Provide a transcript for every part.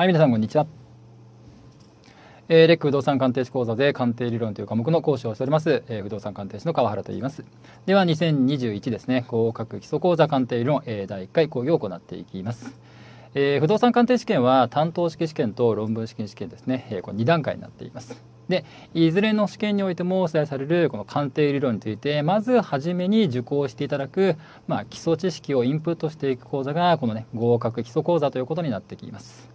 はい、皆さん、こんにちは。えー、レック不動産鑑定士講座で鑑定理論という科目の講師をしております、えー、不動産鑑定士の川原と言います。では、2021ですね、合格基礎講座鑑定理論、えー、第1回講義を行っていきます。えー、不動産鑑定試験は担当式試験と論文試験試験ですね、えー、この2段階になっています。でいずれの試験においてもお伝えされるこの鑑定理論についてまず初めに受講していただく、まあ、基礎知識をインプットしていく講座がこのね合格基礎講座ということになってきます。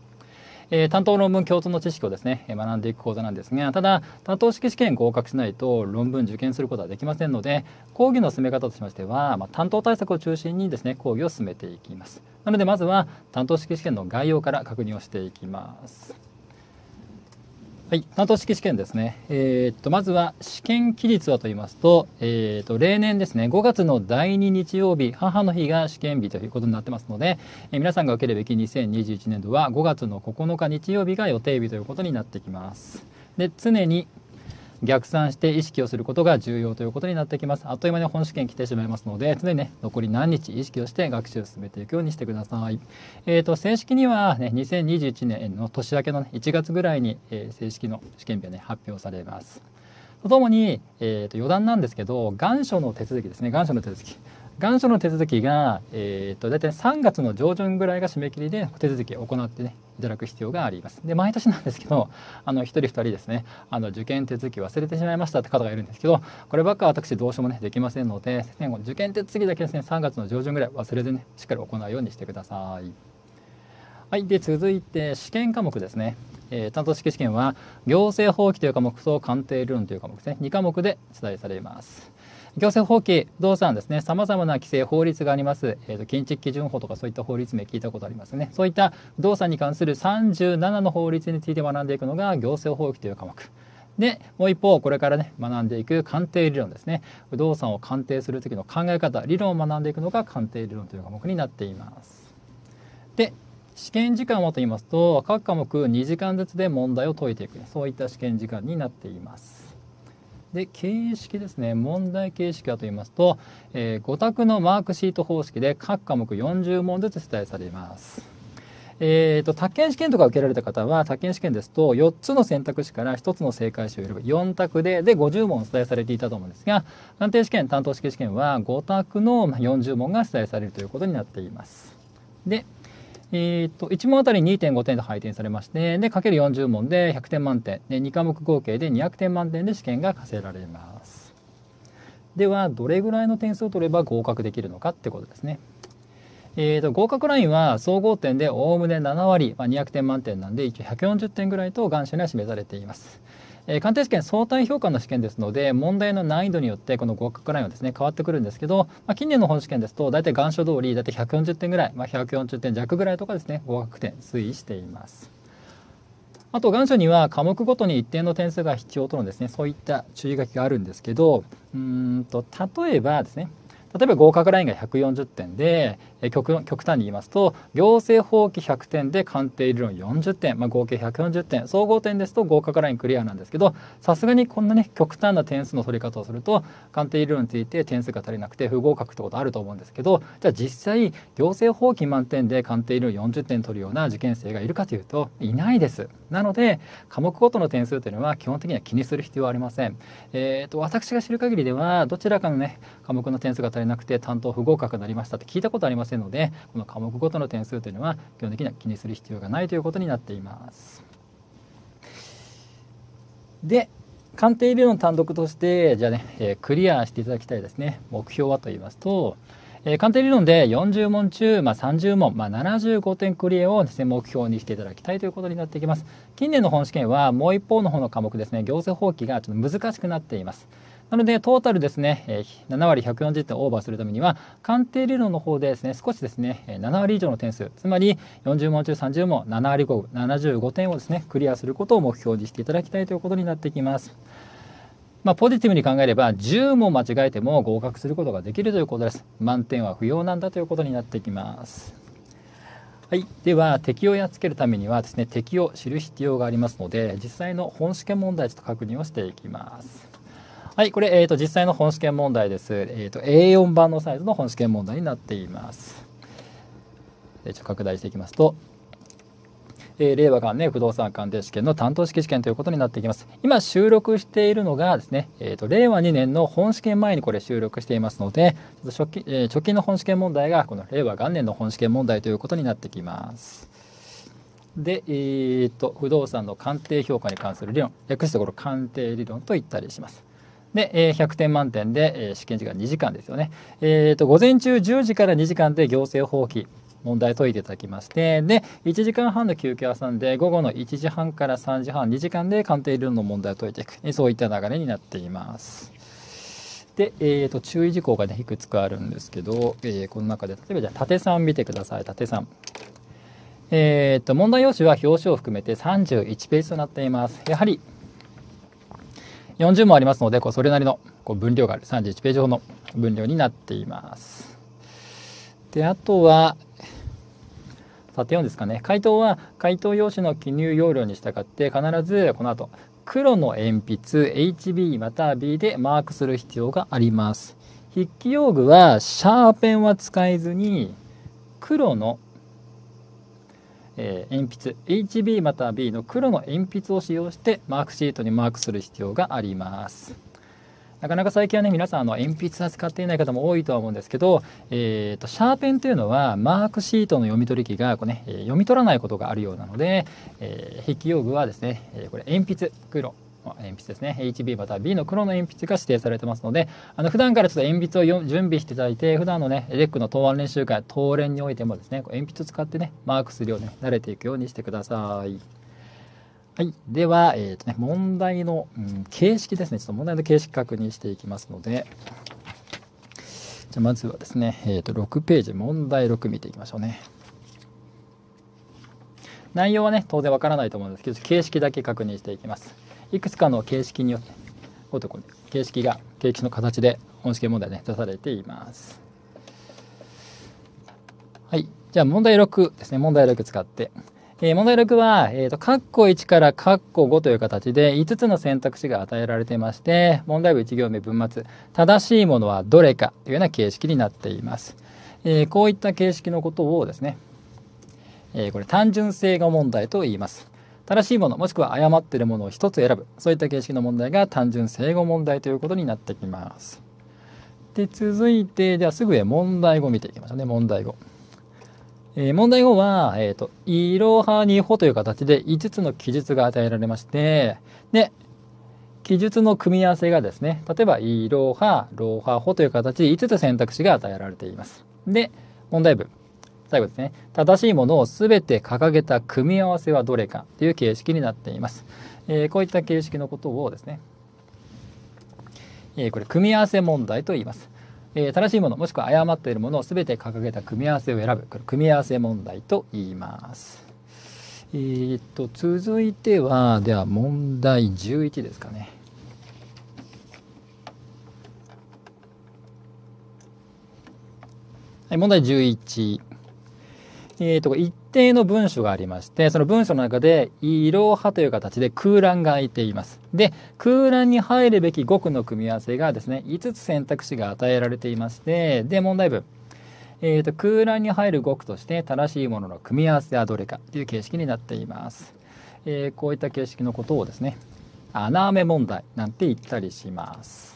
えー、担当論文共通の知識をですね学んでいく講座なんですがただ担当式試験合格しないと論文受験することはできませんので講義の進め方としましては、まあ、担当対策を中心にですね講義を進めていきますなのでまずは担当式試験の概要から確認をしていきますはい、担当式試験ですね。えー、っと、まずは試験期日はと言いますと、えー、っと、例年ですね、5月の第2日曜日、母の日が試験日ということになってますので、えー、皆さんが受けるべき2021年度は5月の9日日曜日が予定日ということになってきます。で、常に逆算して意識をすることが重要ということになってきますあっという間に本試験来てしまいますので常にね残り何日意識をして学習を進めていくようにしてくださいえっ、ー、と正式にはね2021年の年明けの、ね、1月ぐらいに、えー、正式の試験日はね発表されますとともに、えーと余談なんですけど願書の手続きですね願書の手続き願書の手続きが、えーと、大体3月の上旬ぐらいが締め切りで手続きを行って、ね、いただく必要があります。で毎年なんですけどあの1人2人ですねあの受験手続き忘れてしまいましたって方がいるんですけどこればっか私どうしようも、ね、できませんので、ね、受験手続きだけですね3月の上旬ぐらい忘れずねしっかり行うようにしてください。はい、で続いて試験科目ですね。えー、担当式試験は行政法規という科目と鑑定理論という科目ですね2科目で出題されます。行政法規、動産ですね、さまざまな規制、法律があります、えーと、建築基準法とかそういった法律名聞いたことありますね、そういった動産に関する37の法律について学んでいくのが行政法規という科目。でもう一方これからね学んでいく鑑定理論ですね不動産を鑑定する時の考え方理論を学んでいくのが鑑定理論という科目になっていますで試験時間はと言いますと各科目2時間ずつで問題を解いていくそういった試験時間になっていますで、形式ですね。問題形式はと言いますと、えー、5択のマークシート方式で各科目40問ずつ出題されます。えーと、宅建試験とか受けられた方は宅建試験ですと4つの選択肢から1つの正解肢を選ぶ4択でで50問出題されていたと思うんですが鑑定試験担当式試験は5択の40問が出題されるということになっています。でえー、っと1問あたり2.5点で配点されましてでかける40問で100点満点で2科目合計で200点満点で試験が課せられますではどれぐらいの点数を取れば合格できるのかってことですねえーと、と合格ラインは総合点でおおむね7割、まあ、200点満点なんで一応140点ぐらいと願書には示されていますえー、鑑定試験相対評価の試験ですので問題の難易度によってこの合格ラインはですね変わってくるんですけど、まあ、近年の本試験ですと大体願書通り大体140点ぐらい、まあ、140点弱ぐらいとかですね合格点推移しています。あと願書には科目ごとに一定の点数が必要とのですねそういった注意書きがあるんですけどうんと例えばですね例えば合格ラインが140点で、え極極端に言いますと行政法規100点で鑑定理論40点、まあ、合計140点総合点ですと合格ラインクリアなんですけどさすがにこんなね極端な点数の取り方をすると鑑定理論について点数が足りなくて不合格ってことあると思うんですけどじゃあ実際行政法規満点で鑑定理論40点取るような受験生がいるかというといないですなので科目ごとの点数というのは基本的には気にする必要はありません、えーと、と私が知る限りではどちらかのね科目の点数が足りなくて担当不合格になりましたって聞いたことありませんのでこの科目ごとの点数というのは基本的には気にする必要がないということになっています。で鑑定理論単独としてじゃあね、えー、クリアしていただきたいですね目標はと言いますと、えー、鑑定理論で40問中、まあ、30問、まあ、75点クリアをです、ね、目標にしていただきたいということになっていきます近年の本試験はもう一方の方の科目ですね行政法規がちょっと難しくなっていますなので、トータルですね、え7割140点オーバーするためには、鑑定理論の方でですね、少しですね、7割以上の点数、つまり40問中30問、7割5分、75点をですね、クリアすることを目標にしていただきたいということになってきます。まあ、ポジティブに考えれば10問間違えても合格することができるということです満点は不要なんだということになってきますはい、では敵をやっつけるためにはですね敵を知る必要がありますので実際の本試験問題ちょっと確認をしていきますはい、これ、えーと、実際の本試験問題です。えーと、A4 版のサイズの本試験問題になっています。ちょ拡大していきますと、えー、令和元年不動産鑑定試験の担当式試験ということになっていきます。今収録しているのがですね、えーと、令和2年の本試験前にこれ収録していますので、ちょっと初期えー、直近の本試験問題がこの令和元年の本試験問題ということになってきます。で、えーと、と不動産の鑑定評価に関する理論、略してこれ鑑定理論と言ったりします。で、え100点満点で、え試験時間2時間ですよね。えっ、ー、と、午前中10時から2時間で行政放棄。問題解いていただきましてで1時間半の休憩を挟んで午後の1時半から3時半2時間で鑑定ルールの問題を解いていくそういった流れになっています。で、えーと、注意事項が、ね、いくつかあるんですけど、えー、この中で例えばじゃあ縦3見てください縦3。えーと、と問題用紙は表紙を含めて31ページとなっています。やはり40問ありますのでこうそれなりのこう分量がある31ページほどの分量になっていますであとはさて4ですかね回答は回答用紙の記入要領に従って必ずこの後黒の鉛筆 HB または B でマークする必要があります筆記用具はシャーペンは使えずに黒のえー、鉛筆 HB または B の黒の鉛筆を使用してマークシートにマークする必要がありますなかなか最近はね皆さんあの鉛筆は使っていない方も多いとは思うんですけど、えーと、シャーペンというのはマークシートの読み取り機がこう、ね、読み取らないことがあるようなので、えー、筆記用具はですねえこれ鉛筆黒鉛筆ですね HB または B の黒の鉛筆が指定されてますのであの普段からちょっと鉛筆を準備していただいて普段のねレックの答案練習会答練においてもですね鉛筆を使ってねマークするように、ね、慣れていくようにしてください。はい、では、えーとね、問題の、うん、形式ですねちょっと問題の形式確認していきますのでじゃまずはですね、えー、と6ページ問題6見ていきましょうね。内容はね当然わからないと思うんですけど形式だけ確認していきます。いくつかの形式によって形式が形式の形で音試験問題ね出されています。はい、じゃあ問題6ですね問題6使って。えー、問題6は、えーと、括弧1から括弧5という形で5つの選択肢が与えられていまして、問題部1行目文末、正しいものはどれかというような形式になっています。えー、こういった形式のことをですね、えー、これ単純性が問題と言います。正しいものもしくは誤っているものを1つ選ぶそういった形式の問題が単純正誤問題ということになってきます。で続いてじゃあすぐへ問題5見ていきましょうね問題5。えー、問題5は、えっ、ー、と、いろはにほという形で5つの記述が与えられまして、で、記述の組み合わせがですね、例えば、いろは、ろはほという形で5つ選択肢が与えられています。で、問題文。最後ですね正しいものを全て掲げた組み合わせはどれかという形式になっています、えー、こういった形式のことをですね、えー、これ組み合わせ問題と言いますえー、正しいものもしくは誤っているものを全て掲げた組み合わせを選ぶこれ組み合わせ問題と言いますえー、っと続いてはでは問題11ですかねはい問題11えーと、一定の文書がありましてその文書の中で「いろは」という形で空欄が空いていますで空欄に入るべき語句の組み合わせがですね5つ選択肢が与えられていましてで問題文、えーと、と空欄に入る語句として正しいものの組み合わせはどれかという形式になっています、えー、こういった形式のことをですね穴埋め問題なんて言ったりします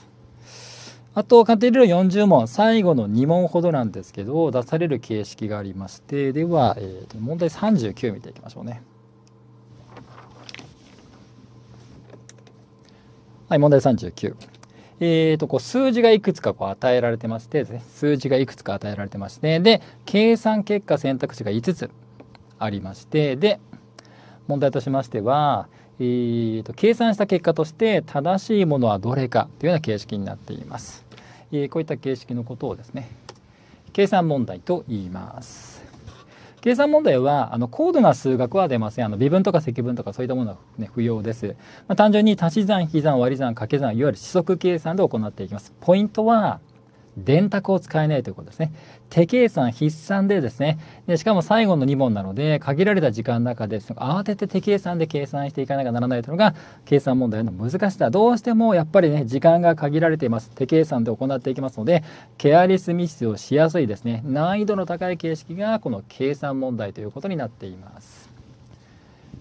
あと鑑定理論40問最後の2問ほどなんですけど出される形式がありましてでは、えー、と問題39見ていきましょうね。はい、問題39。えーと、こう数字がいくつかこう与えられてまして、数字がいくつか与えられてましてで計算結果選択肢が5つありましてで問題としましてはえーと、計算した結果として正しいものはどれかというような形式になっています、えー、こういった形式のことをですね計算問題と言います計算問題はあの高度な数学は出ませんあの微分とか積分とかそういったものは、ね、不要です、まあ、単純に足し算引き算割り算掛け算いわゆる四則計算で行っていきますポイントは電卓を使えないということですね。手計算筆算でですねで、しかも最後の2問なので、限られた時間の中で、その慌てて手計算で計算していかなきゃならないというのが、計算問題の難しさ。どうしてもやっぱりね、時間が限られています。手計算で行っていきますので、ケアレスミスをしやすいですね、難易度の高い形式が、この計算問題ということになっています。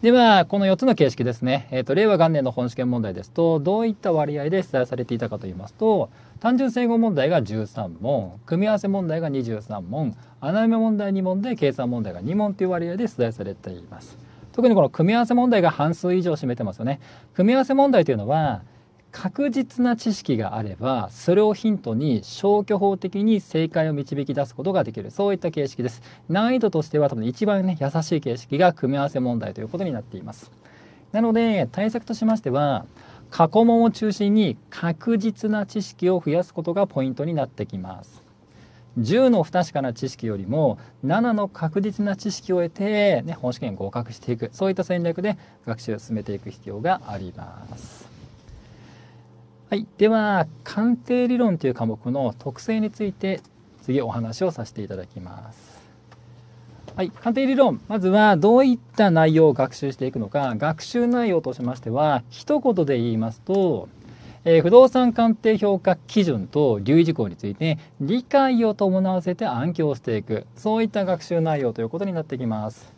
では、この4つの形式ですね、えーと、令和元年の本試験問題ですと、どういった割合で出題されていたかといいますと、単純整合問題が13問組み合わせ問題が23問穴埋め問題2問で計算問題が2問という割合で出題されています特にこの組み合わせ問題が半数以上占めてますよね組み合わせ問題というのは確実な知識があればそれをヒントに消去法的に正解を導き出すことができるそういった形式です難易度としては多分一番ね優しい形式が組み合わせ問題ということになっていますなので対策としましては過去問を中心に確実な知識を増やすことがポイントになってきます10の不確かな知識よりも7の確実な知識を得て、ね、本試験合格していくそういった戦略で学習を進めていく必要がありますはい、では鑑定理論という科目の特性について次お話をさせていただきます。はい、鑑定理論まずはどういった内容を学習していくのか学習内容としましては一言で言いますと、えー、不動産鑑定評価基準と留意事項について理解を伴わせて暗記をしていくそういった学習内容ということになってきます。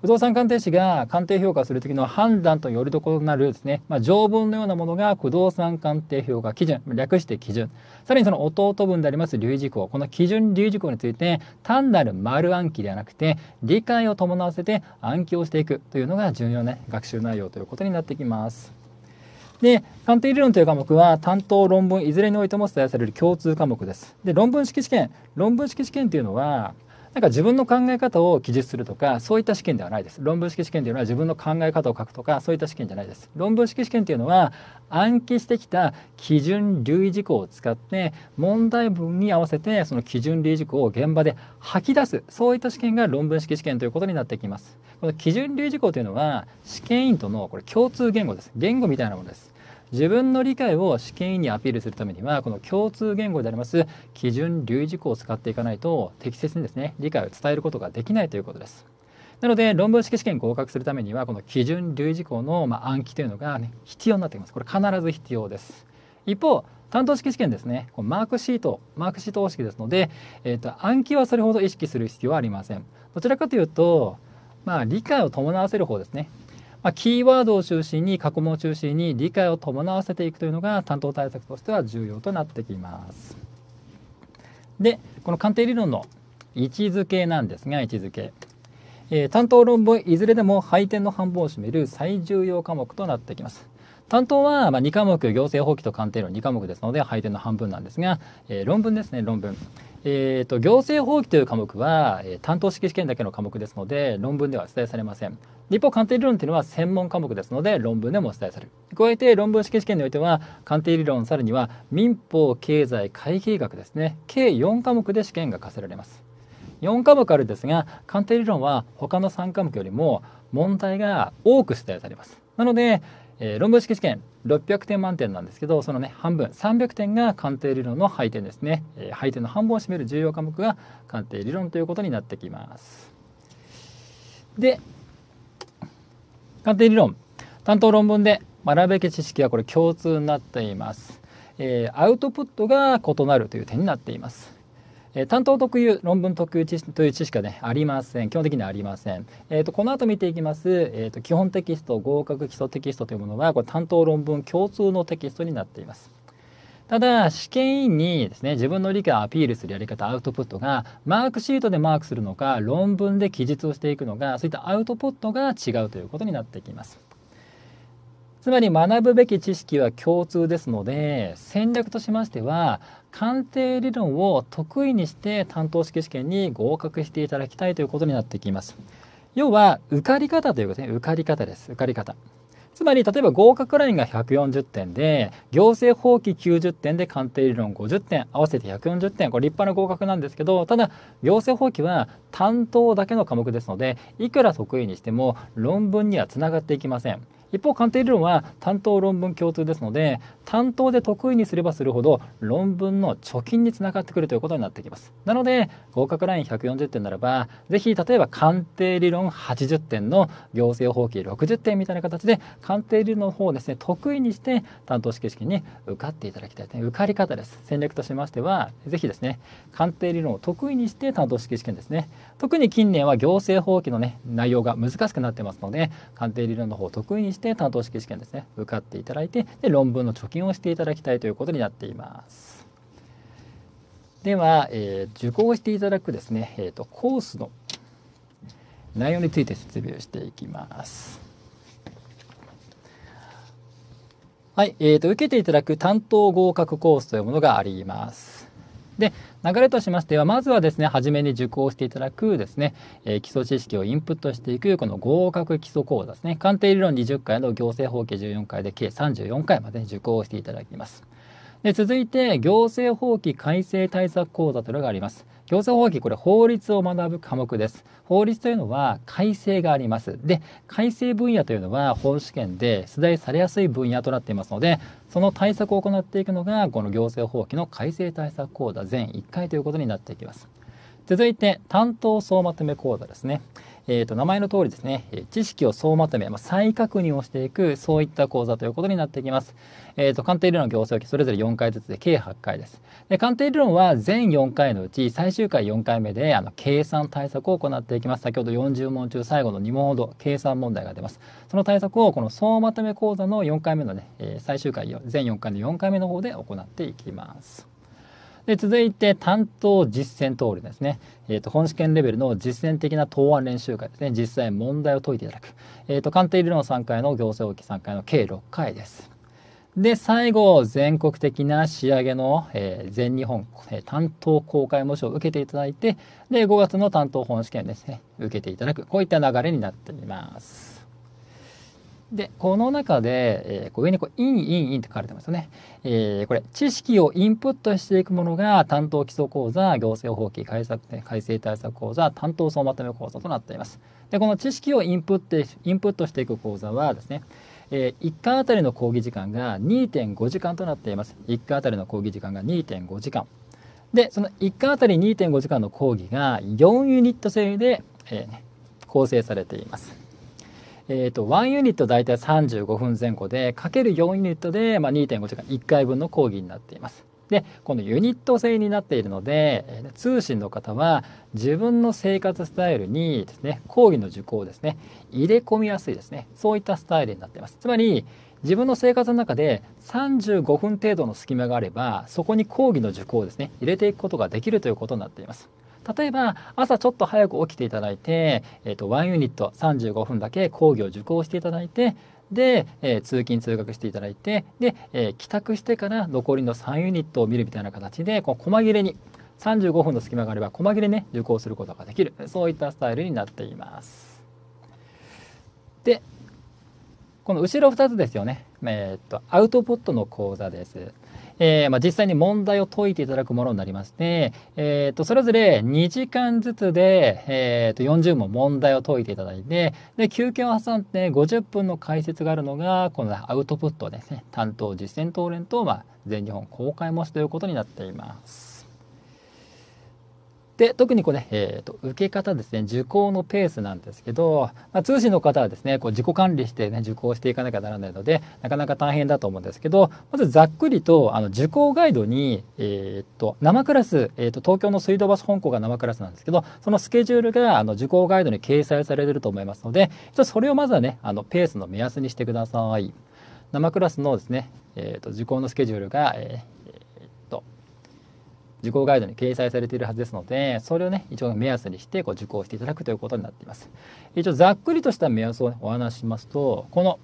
不動産鑑定士が鑑定評価する時の判断とよりどころとなるですね、まあ、条文のようなものが不動産鑑定評価基準、略して基準。さらにその弟分であります留意事項。この基準留意事項について、単なる丸暗記ではなくて、理解を伴わせて暗記をしていくというのが重要な、ね、学習内容ということになってきます。で、鑑定理論という科目は担当論文いずれにおいても伝えされる共通科目です。で、論文式試験。論文式試験というのは、なんか自分の考え方を記述するとかそういった試験ではないです論文式試験というのは自分の考え方を書くとかそういった試験じゃないです論文式試験というのは暗記してきた基準留意事項を使って問題文に合わせてその基準留意事項を現場で吐き出すそういった試験が論文式試験ということになってきますこの基準留意事項というのは試験員とのこれ共通言語です言語みたいなものです自分の理解を試験員にアピールするためにはこの共通言語であります基準留意事項を使っていかないと適切にですね理解を伝えることができないということです。なので論文式試験合格するためにはこの基準留意事項の、ま暗記というのが、ね、必要になってきます。これ必ず必要です。一方担当式試験ですねマークシートマークシート方式ですので、えーと暗記はそれほど意識する必要はありませんどちらかというと、まあ、理解を伴わせる方ですねまあ、キーワードを中心に過去問を中心に理解を伴わせていくというのが担当対策としては重要となってきます。でこの鑑定理論の位置づけなんですが位置づけ、えー、担当論文いずれでも配点の半分を占める最重要科目となってきます。担当は、まあ、2科目行政法規と鑑定論2科目ですので配点の半分なんですが、えー、論文ですね論文。えーと、と行政法規という科目は、えー、担当式試験だけの科目ですので論文では出題されません立法鑑定理論というのは専門科目ですので論文でもお伝えされる加えて論文式試験においては鑑定理論さらには民法経済会計学ですね計4科目で試験が課せられます4科目あるんですが鑑定理論は他の3科目よりも問題が多く出題されますなので、えー、論文式試験600点満点なんですけどそのね半分300点が鑑定理論の配点ですね、えー、配点の半分を占める重要科目が鑑定理論ということになってきますで鑑定理論担当論文で学ぶべき知識はこれ共通になっています、えー、アウトプットが異なるという点になっています、えー、担当特有論文特有知識という知識は、ねありません基本的にはありません、えーと、この後見ていきます、えーと基本テキスト合格基礎テキストというものはこれ担当論文共通のテキストになっていますただ試験員にですね自分の理解をアピールするやり方アウトプットがマークシートでマークするのか論文で記述をしていくのがそういったアウトプットが違うということになってきます。つまり学ぶべき知識は共通ですので戦略としましては鑑定理論を得意にして担当式試験に合格していただきたいということになってきます。要は受かり方ということですね受かり方です受かり方。つまり例えば合格ラインが140点で行政法規90点で鑑定理論50点合わせて140点これ立派な合格なんですけどただ行政法規は担当だけの科目ですのでいくら得意にしても論文にはつながっていきません。一方鑑定理論は担当論文共通ですので担当で得意にすればするほど論文の貯金につながってくるということになってきますなので合格ライン140点ならば是非例えば鑑定理論80点の行政法規60点みたいな形で鑑定理論の方をですね得意にして担当式試験に受かっていただきたい、ね、受かり方です戦略としましては是非ですね鑑定理論を得意にして担当式試験ですね特に近年は行政法規のね内容が難しくなってますので鑑定理論の方を得意にしてして担当式試験ですね受かっていただいてで論文の貯金をしていただきたいということになっています。では、えー、受講していただくですね、えーと、コースの内容について説明していきます。はい、えーと、と受けていただく担当合格コースというものがあります。で流れとしましてはまずはですね初めに受講していただくですね、えー、基礎知識をインプットしていくこの合格基礎講座ですね鑑定理論20回の行政法規14回で計34回まで受講していただきますで続いて行政法規改正対策講座というのがあります行政法規これ法律を学ぶ科目です法律というのは改正がありますで改正分野というのは本試験で出題されやすい分野となっていますのでその対策を行っていくのがこの行政法規の改正対策講座全1回ということになっていきます続いて担当総まとめ講座ですねえー、と名前の通りですね、知識を総まとめ、まあ、再確認をしていく、そういった講座ということになってきます。えー、と鑑定理論、行政記、それぞれ4回ずつで計8回です。で鑑定理論は全4回のうち、最終回4回目であの計算対策を行っていきます。先ほど40問中最後の2問ほど計算問題が出ます。その対策をこの総まとめ講座の4回目のね、え最終回、全4回の4回目の方で行っていきます。で続いて担当実践通りですね、えーと、本試験レベルの実践的な答案練習会ですね実際問題を解いていただく、えーと、鑑定理論3回の行政法規3回の計6回ですで最後全国的な仕上げの、えー、全日本、えー、担当公開模試を受けていただいてで5月の担当本試験ですね受けていただくこういった流れになっていますで、この中で、えー、上にこう、イン、イン、インって書かれてますよね。えー、これ、知識をインプットしていくものが、担当基礎講座、行政法規改策改正対策講座、担当総まとめ講座となっています。で、この知識をインプットインプットしていく講座はですね、えー、1回あたりの講義時間が2.5時間となっています。1回あたりの講義時間が2.5時間。で、その1回あたり2.5時間の講義が4ユニット制で、えー、構成されています。えっ、ー、と、1ユニット大体35分前後で、かける4ユニットで、まあ、2.5時間1回分の講義になっています。で、このユニット制になっているので、えー、通信の方は自分の生活スタイルにですね、講義の受講をですね、入れ込みやすいですね、そういったスタイルになっています。つまり、自分の生活の中で35分程度の隙間があれば、そこに講義の受講をですね、入れていくことができるということになっています。例えば朝ちょっと早く起きていただいて、えーと、1ユニット35分だけ講義を受講していただいてで、えー、通勤通学していただいてで、えー、帰宅してから残りの3ユニットを見るみたいな形でこう細切れに35分の隙間があれば細切れね受講することができるそういったスタイルになっています。でこの後ろ2つですよね、えー、っとアウトポットの講座です。えー、まあ、実際に問題を解いていただくものになりまして、えー、とそれぞれ2時間ずつで、えー、と40問問題を解いていただいてで休憩を挟んで50分の解説があるのがこのアウトプットですね担当実践当連と、まあ、全日本公開模試ということになっています。で特にこれ、えーと、受け方ですね受講のペースなんですけど、まあ、通信の方はですねこう自己管理してね受講していかなきゃならないのでなかなか大変だと思うんですけどまずざっくりとあの受講ガイドに、えーと、生クラス、えーと、東京の水道橋本校が生クラスなんですけどそのスケジュールがあの受講ガイドに掲載されてると思いますのでちょっとそれをまずはねあのペースの目安にしてください。生クラスのですね、えーと、受講のスケジュールが、え受講ガイドに掲載されているはずですので、それをね、一応目安にしてこう受講していただくということになっています。一応ざっくりとした目安を、ね、お話ししますと、この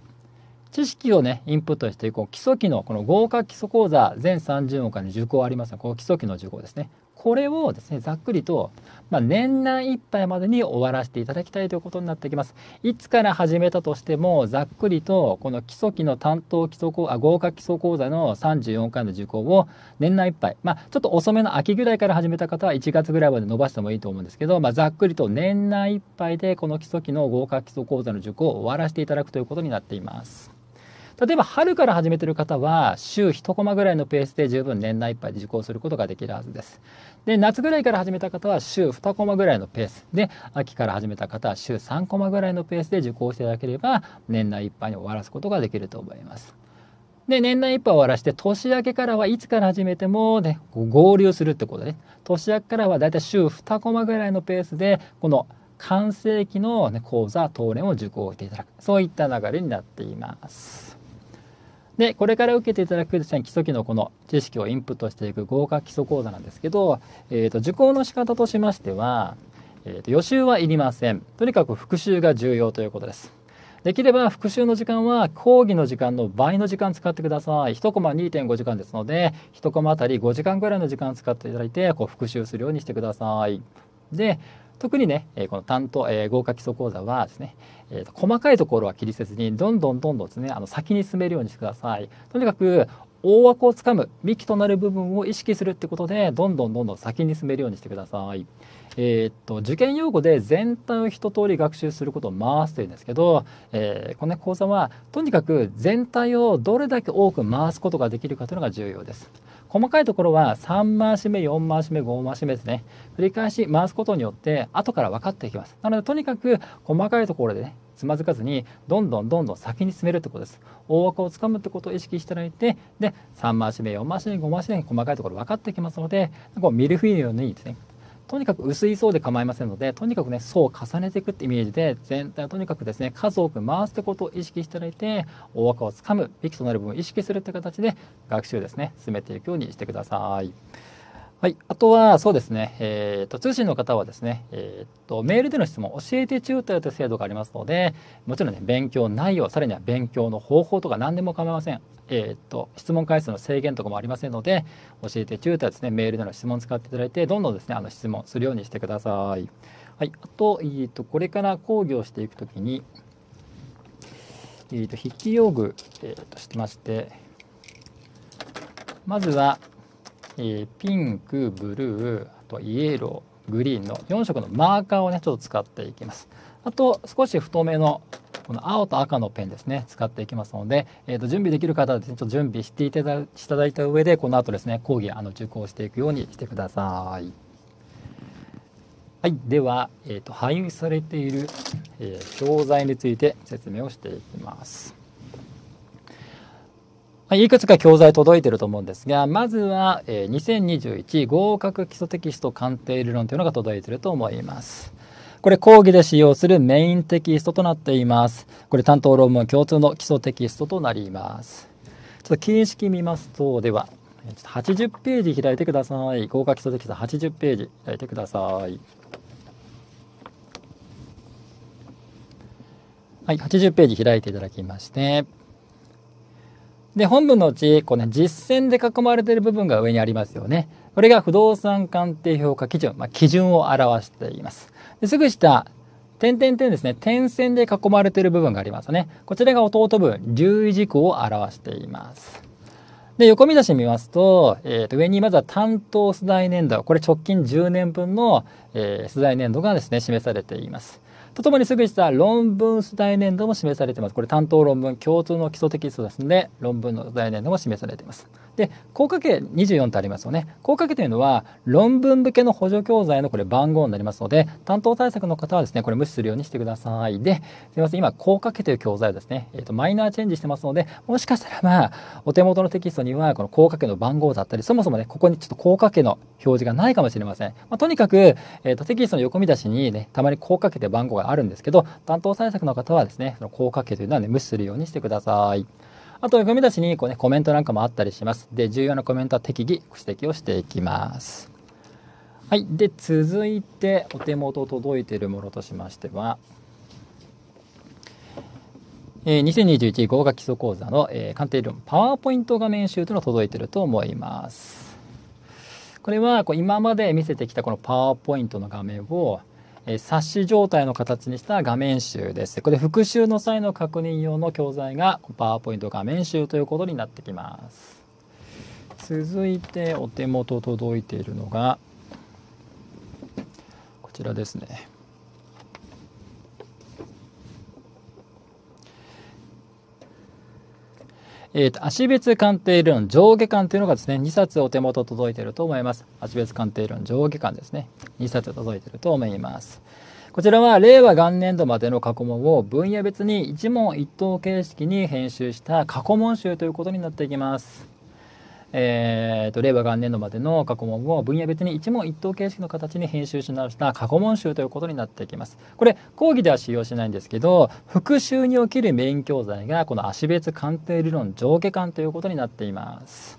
知識をね、インプットしていこう。基礎期の、この合格基礎講座、全30問から受講ありますが、この基礎期の受講ですね。これをですね、ざっくりと、まあ、年内いっぱいまでに終わらせていただきたいということになってきます。いつから始めたとしても、ざっくりと、この基礎期の担当基礎講あ、合格基礎講座の34回の受講を年内いっぱい、まあ、ちょっと遅めの秋ぐらいから始めた方は1月ぐらいまで伸ばしてもいいと思うんですけど、まあ、ざっくりと年内いっぱいで、この基礎期の合格基礎講座の受講を終わらせていただくということになっています。例えば春から始めてる方は週1コマぐらいのペースで十分年内いっぱいで受講することができるはずです。で夏ぐらいから始めた方は週2コマぐらいのペースで秋から始めた方は週3コマぐらいのペースで受講していただければ年内いっぱいに終わらすことができると思います。で、年内いっぱい終わらして、年明けからはいつから始めても、ね、合流するってことで、ね、年明けからはだいたい週2コマぐらいのペースで、この完成期の、ね、講座、当連を受講していただく、そういった流れになっています。で、これから受けていただく基礎機のこの知識をインプットしていく合格基礎講座なんですけど、えー、と、受講の仕方としましては、えー、と予習はいりません。とにかく復習が重要ということです。できれば復習の時間は講義の時間の倍の時間使ってください。1コマ2.5時間ですので、1コマあたり5時間ぐらいの時間使っていただいて、こう復習するようにしてください。で、特にね、この担当、えー、合格基礎講座はですね、えーと、細かいところは気にせずにどんどんどんどんですねあの先に進めるようにしてください。とにかく大枠をつかむ幹となる部分を意識するってことでどんどんどんどん先に進めるようにしてください。えー、っと受験用語で全体を一通り学習することを回すというんですけど、えー、この講座はとにかく全体をどれだけ多く回すことができるかというのが重要です。細かいところは3回し目4回し目5回し目ですね繰り返し回すことによって後から分かっていきますなのでとにかく細かいところでねつまずかずにどんどんどんどん先に進めるってことです大枠をつかむってことを意識していただいてで3回し目4回し目5回し目細かいところ分かってきますのでこうミルフィーユのようにですねとにかく薄い層で構いませんので、とにかくね、層を重ねていくってイメージで、全体をとにかくですね、数多く回すってことを意識していただいて、大枠をつかむ、べきとなる部分を意識するって形で、学習ですね、進めていくようにしてください。はい、あとはそうですね、えーと、通信の方はですね、えーと、メールでの質問教えてチューターという制度がありますのでもちろんね勉強内容さらには勉強の方法とか何でも構いません、えーと、質問回数の制限とかもありませんので教えてチューターですねメールでの質問を使っていただいてどんどんですねあの質問するようにしてください、はい、あと,、えー、とこれから講義をしていくときに、えー、と筆記用具、えー、としてましてまずはえー、ピンクブルーあとイエローグリーンの4色のマーカーをねちょっと使っていきますあと少し太めのこの青と赤のペンですね使っていきますので、えー、と準備できる方はですねちょっと準備していただいた上でこの後ですね講義あの受講していくようにしてくださいはい、では、えーと、と配布されている、えー、教材について説明をしていきます。いくつか教材届いてると思うんですが、まずは、え2021合格基礎テキスト鑑定理論というのが届いてると思います。これ講義で使用するメインテキストとなっています。これ担当論文共通の基礎テキストとなります。ちょっと形式見ますと、では、ちょ80ページ開いてください。合格基礎テキスト80ページ開いてください。はい、80ページ開いていただきまして、で、本文のうち、こうね、実践で囲まれている部分が上にありますよね。これが不動産鑑定評価基準、まあ、基準を表しています。ですぐ下、点点点ですね、点線で囲まれている部分がありますね。こちらが弟分、留意事項を表しています。で、横見出し見ますと、えっ、ー、と、上にまずは担当世代年度、これ直近10年分の、えー、世代年度がですね、示されています。とともに優れた論文来年度も示されています。これ担当論文共通の基礎テキストですので、論文の来年度も示されています。で効果形24ってありますよね効果形というのは論文向けの補助教材のこれ番号になりますので担当対策の方はですねこれ無視するようにしてくださいですみません今効果形という教材をですね、えーと、マイナーチェンジしてますのでもしかしたらまあお手元のテキストにはこの効果形の番号だったりそもそもねここにちょっと効果形の表示がないかもしれません、まあ、とにかく、えーと、テキストの横見出しにねたまに効果いう番号があるんですけど担当対策の方はですねその効果形というのはね無視するようにしてくださいあと、読み出しにこう、ね、コメントなんかもあったりします。で、重要なコメントは適宜指摘をしていきます。はい。で、続いて、お手元届いているものとしましては、えー、2021合格基礎講座の、えー、鑑定論パワーポイント画面集というのが届いていると思います。これはこう今まで見せてきたこのパワーポイントの画面をえ冊子状態の形にした画面集です。これ復習の際の確認用の教材が PowerPoint 画面集ということになってきます。続いてお手元届いているのがこちらですね。えー、と、足別鑑定理論上下巻というのがですね、2冊お手元届いていると思います。足別鑑定論上下巻ですね。2冊届いていると思います。こちらは令和元年度までの過去問を分野別に一問一答形式に編集した過去問集ということになっていきます。えーと、令和元年度までの過去問を分野別に一問一答形式の形に編集し直した過去問集ということになっていきます。これ講義では使用しないんですけど復習におけるメイン教材がこの足別鑑定理論上下巻ということになっています。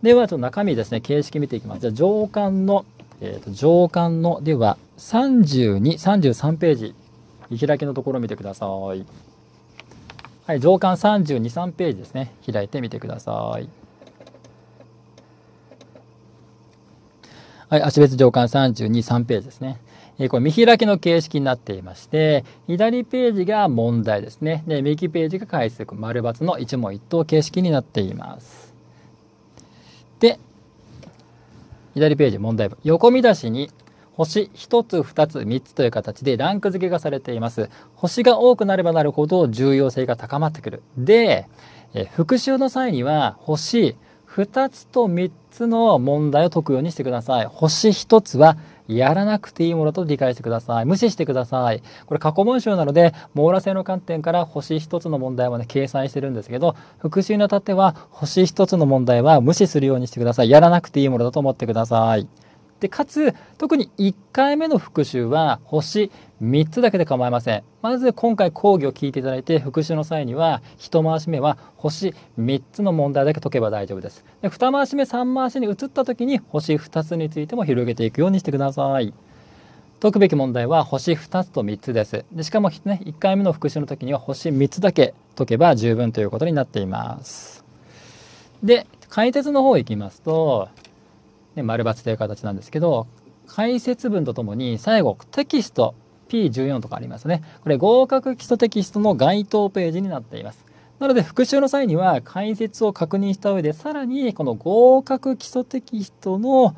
ではちょっと中身ですね形式見ていきます。じゃあ上巻の、えーと、上巻のでは3233ページ見開きのところ見てください。はい、上巻323ページですね開いてみてください。はい、足別上巻32、3ページですね。えこれ見開きの形式になっていまして、左ページが問題ですね。で、右ページが解析、丸抜の一問一答形式になっています。で、左ページ問題文。横見出しに、星1つ、2つ、3つという形でランク付けがされています。星が多くなればなるほど重要性が高まってくる。で、え復習の際には、星、2つと3つの問題を解くようにしてください。星1つはやらなくていいものと理解してください。無視してください。これ過去問集なので、網羅性の観点から星1つの問題まで計算してるんですけど、復習にあたっては星1つの問題は無視するようにしてください。やらなくていいものだと思ってください。で、かつ、特に1回目の復習は星3つだけで構いませんまず今回講義を聞いていただいて復習の際には1回し目は星3つの問題だけ解けば大丈夫ですで2回し目3回しに移った時に星2つについても広げていくようにしてください解くべき問題は星2つと3つですでしかも、ね、1回目の復習の時には星3つだけ解けば十分ということになっていますで解説の方いきますと、ね、丸×という形なんですけど解説文とともに最後テキスト P14 とかありますね。これ合格基礎テキストの該当ページになっています。なので復習の際には解説を確認した上でさらにこの合格基礎テキストの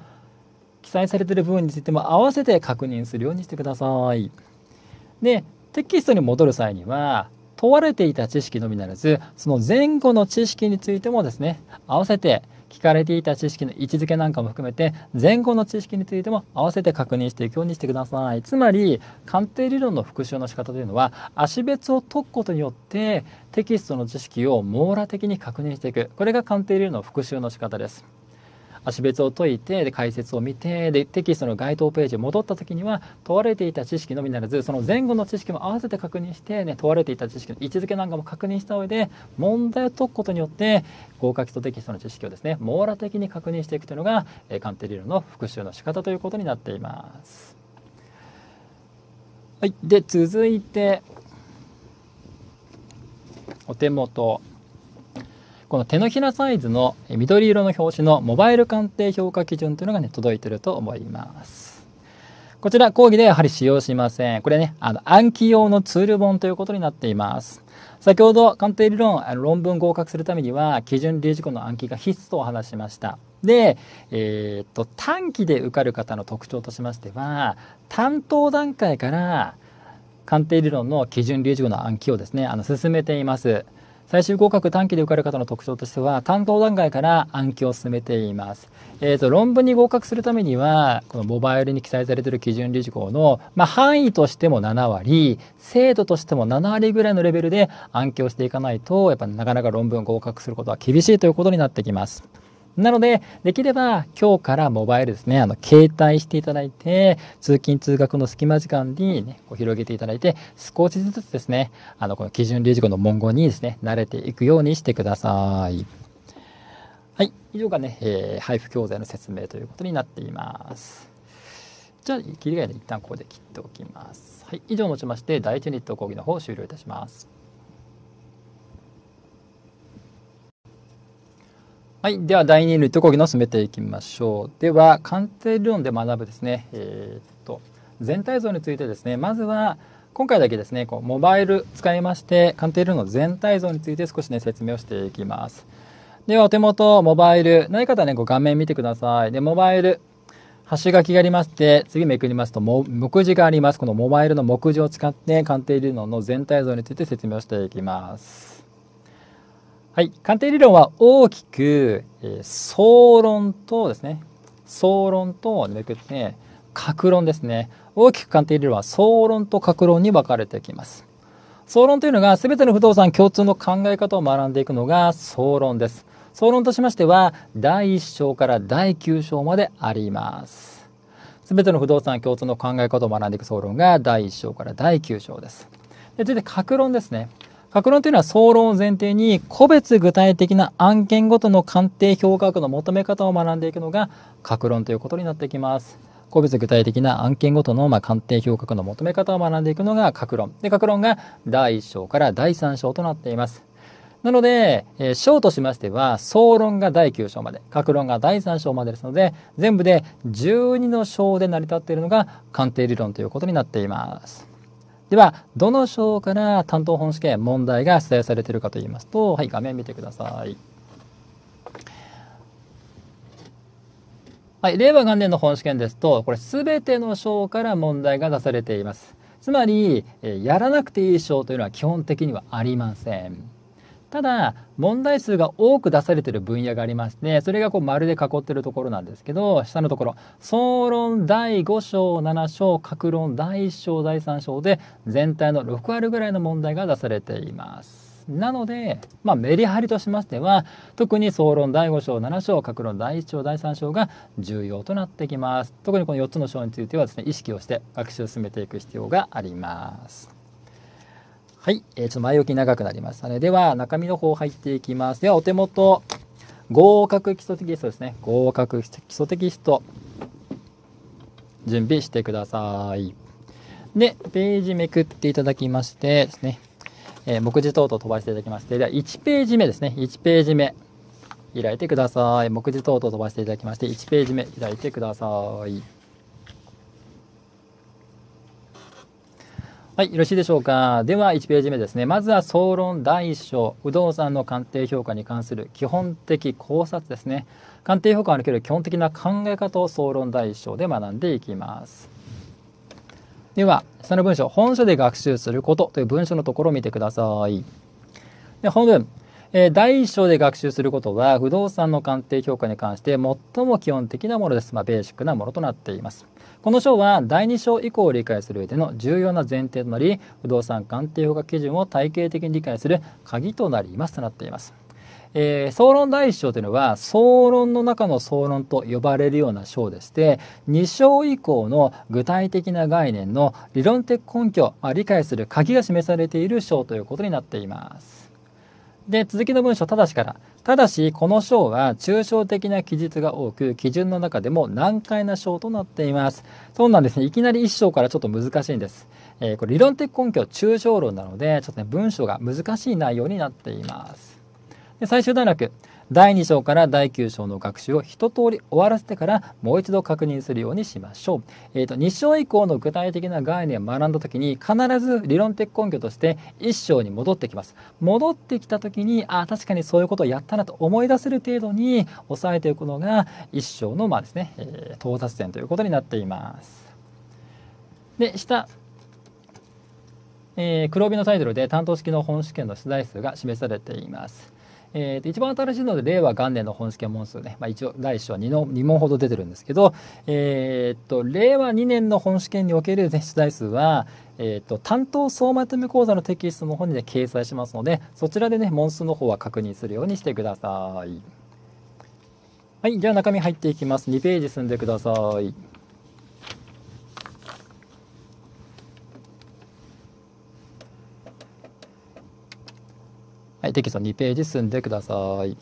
記載されている部分についても合わせて確認するようにしてください。でテキストに戻る際には問われていた知識のみならずその前後の知識についてもですね合わせて聞かれていた知識の位置づけなんかも含めて前後の知識についても合わせて確認していくようにしてくださいつまり鑑定理論の復習の仕方というのは足別を解くことによってテキストの知識を網羅的に確認していくこれが鑑定理論の復習の仕方です足別を解いてで解説を見てでテキストの該当ページに戻った時には問われていた知識のみならずその前後の知識も合わせて確認して、ね、問われていた知識の位置づけなんかも確認した上で問題を解くことによって合格とテキストの知識をですね網羅的に確認していくというのが、え鑑定理論の復習の仕方ということになっています。はい、で続いてお手元この手のひらサイズの緑色の表紙のモバイル鑑定評価基準というのがね、届いてると思います。こちら講義ではやはり使用しません。これね、あの暗記用のツール本ということになっています。先ほど鑑定理論、あの論文合格するためには基準理事項の暗記が必須とお話しました。で、えー、っと、短期で受かる方の特徴としましては、担当段階から鑑定理論の基準理事項の暗記をですね、あの進めています。最終合格短期で受かる方の特徴としては担当段階から暗記を進めています、えーと、論文に合格するためにはこのモバイルに記載されている基準理事項の、まあ、範囲としても7割精度としても7割ぐらいのレベルで暗記をしていかないとやっぱなかなか論文合格することは厳しいということになってきますなので、できれば今日からモバイルですね、あの、携帯していただいて、通勤通学の隙間時間にね、こう広げていただいて、少しずつですね、あの、この基準留事項の文言にですね、慣れていくようにしてください。はい、以上がね、えー、配布教材の説明ということになっています。じゃあ、切り替えで一旦ここで切っておきます。はい、以上をもちまして、第1ユニット講義の方を終了いたします。はい。では、第2類と講義の進めていきましょう。では、鑑定理論で学ぶですね、えー、っと、全体像についてですね、まずは、今回だけですね、こうモバイル使いまして、鑑定理論の全体像について少しね、説明をしていきます。では、お手元、モバイル、ない方はね、こう画面見てください。で、モバイル、端書きがありまして、次めくりますと、目次があります。このモバイルの目次を使って、鑑定理論の全体像について説明をしていきます。はい、鑑定理論は大きく、えー、総論とですね総論とめくって格論ですね大きく鑑定理論は総論と格論に分かれてきます総論というのが全ての不動産共通の考え方を学んでいくのが総論です総論としましては第1章から第9章まであります全ての不動産共通の考え方を学んでいく総論が第1章から第9章ですで続いて格論ですね各論というのは総論を前提に個別具体的な案件ごとの鑑定評価額の求め方を学んでいくのが各論ということになってきます。個別具体的な案件ごとのま鑑定評価額の求め方を学んでいくのが各論。で、各論が第1章から第3章となっています。なので、えー、章としましては、総論が第9章まで、各論が第3章までですので、全部で12の章で成り立っているのが鑑定理論ということになっています。では、どの章から担当本試験問題が出題されているかと言いますと、はい、画面見てください。はい、令和元年の本試験ですと、これ全ての章から問題が出されています。つまり、えやらなくていい章というのは基本的にはありません。ただ問題数が多く出されてる分野がありましてそれがこう丸で囲ってるところなんですけど下のところ総論第5章7章各論第1章第3章で全体の6割ぐらいの問題が出されています。なので、まあ、メリハリとしましては特に総論第5章7章各論第1章第3章が重要となってきます特にこの4つの章についてはですね意識をして学習を進めていく必要があります。はい、えー、ちょっと前置き長くなりましたね。では、中身の方入っていきます。では、お手元、合格基礎テキストですね。合格基礎テキスト、準備してください。で、ページめくっていただきましてですね、えー、目次等々飛ばしていただきまして、では、1ページ目ですね。1ページ目、開いてください。目次等々飛ばしていただきまして、1ページ目、開いてください。はい、よろしいでしょうか。では、1ページ目ですね。まずは、総論第1章、不動産の鑑定評価に関する基本的考察ですね。鑑定評価における基本的な考え方を総論第1章で学んでいきます。では、下の文章、本書で学習することという文章のところを見てください。で本文、えー、第1章で学習することは、不動産の鑑定評価に関して最も基本的なものです。まあ、ベーシックなものとなっています。この章は第2章以降を理解する上での重要な前提となり不動産鑑定評価基準を体系的に理解する鍵となりますとなっています。えー、総論第1章というのは総論の中の総論と呼ばれるような章でして2章以降の具体的な概念の理論的根拠、まあ、理解する鍵が示されている章ということになっています。で、続きの文章、ただしから。ただし、この章は抽象的な記述が多く、基準の中でも難解な章となっています。そうなんですね。いきなり1章からちょっと難しいんです。えー、これ理論的根拠、抽象論なので、ちょっとね、文章が難しい内容になっています。で最終段落。第2章から第9章の学習を一通り終わらせてからもう一度確認するようにしましょう。えーと、2章以降の具体的な概念を学んだ時に必ず理論的根拠として1章に戻ってきます。戻ってきた時にあ確かにそういうことをやったなと思い出せる程度に抑えておくのが1章のまあですね、えー、到達点ということになっています。で下えー、黒帯のタイトルで担当式の本試験の出題数が示されています。えー、と一番新しいので令和元年の本試験問数ね、まあ、一応第1章は 2, の2問ほど出てるんですけど、えー、と令和2年の本試験における、ね、出題数は、えー、と担当総まとめ講座のテキストの方に、ね、掲載しますのでそちらでね問数の方は確認するようにしてください。はい、じゃあ中身入っていきます。2ページ進んでください。はい、テキスト2ページ進んでください。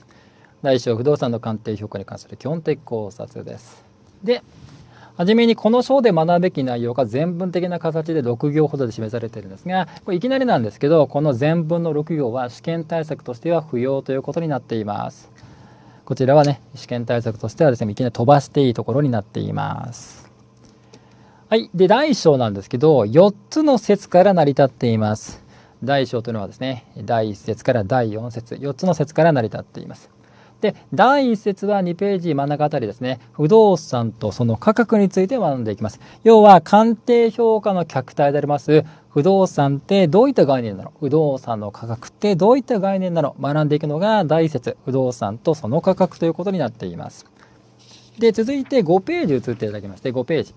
第1不動産の鑑定評価に関する基本的考察です。で、はじめにこの章で学ぶべき内容が全文的な形で6行ほどで示されているんですが、これいきなりなんですけど、この全文の6行は試験対策としては不要ということになっています。こちらはね、試験対策としてはですね、いきなり飛ばしていいところになっています。はい。で、第1章なんですけど、4つの説から成り立っています。第1章というのはですね第1節から第4節4つの節から成り立っています。で第1節は2ページ真ん中あたりですね不動産とその価格について学んでいきます要は鑑定評価の客体であります不動産ってどういった概念なの不動産の価格ってどういった概念なの学んでいくのが第1節不動産とその価格ということになっていますで続いて5ページ移っていただきまして5ページ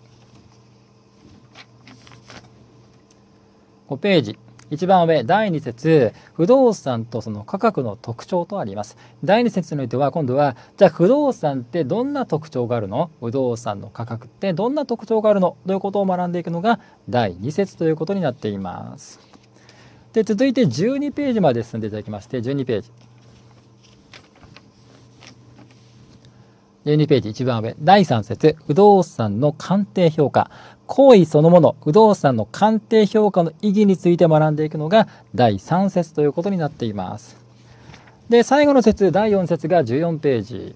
5ページ一番上、第2節、不動産とその価格の特徴とあります。第2節においては、今度は、じゃあ不動産ってどんな特徴があるの不動産の価格ってどんな特徴があるのということを学んでいくのが、第2節ということになっています。で、続いて12ページまで進んでいただきまして、12ページ。12ページ一番上、第3節、不動産の鑑定評価。行為そのもの、不動産の鑑定評価の意義について学んでいくのが第3節ということになっています。で、最後の節、第4節が14ページ。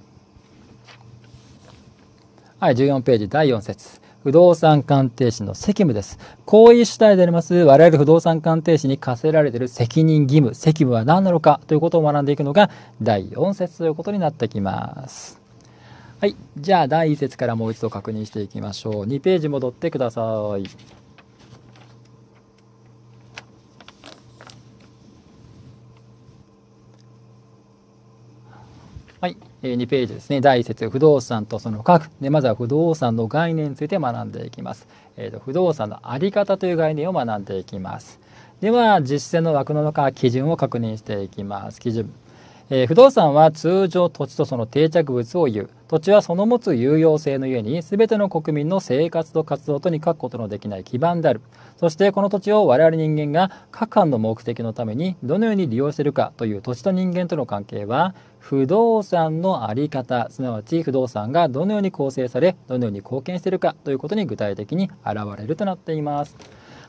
はい、14ページ、第4節。不動産鑑定士の責務です。行為主体であります、我々不動産鑑定士に課せられている責任義務、責務は何なのかということを学んでいくのが第4節ということになってきます。はいじゃあ第1節からもう一度確認していきましょう2ページ戻ってくださいはい、えー、2ページですね第1節不動産とその価格でまずは不動産の概念について学んでいきます、えーと、不動産の在り方という概念を学んでいきますでは実践の枠の中基準を確認していきます基準えー、不動産は通常土地とその定着物を言う土地はその持つ有用性のゆえに全ての国民の生活と活動とに書くことのできない基盤であるそしてこの土地を我々人間が各般の目的のためにどのように利用しているかという土地と人間との関係は不動産の在り方すなわち不動産がどのように構成されどのように貢献しているかということに具体的に現れるとなっています。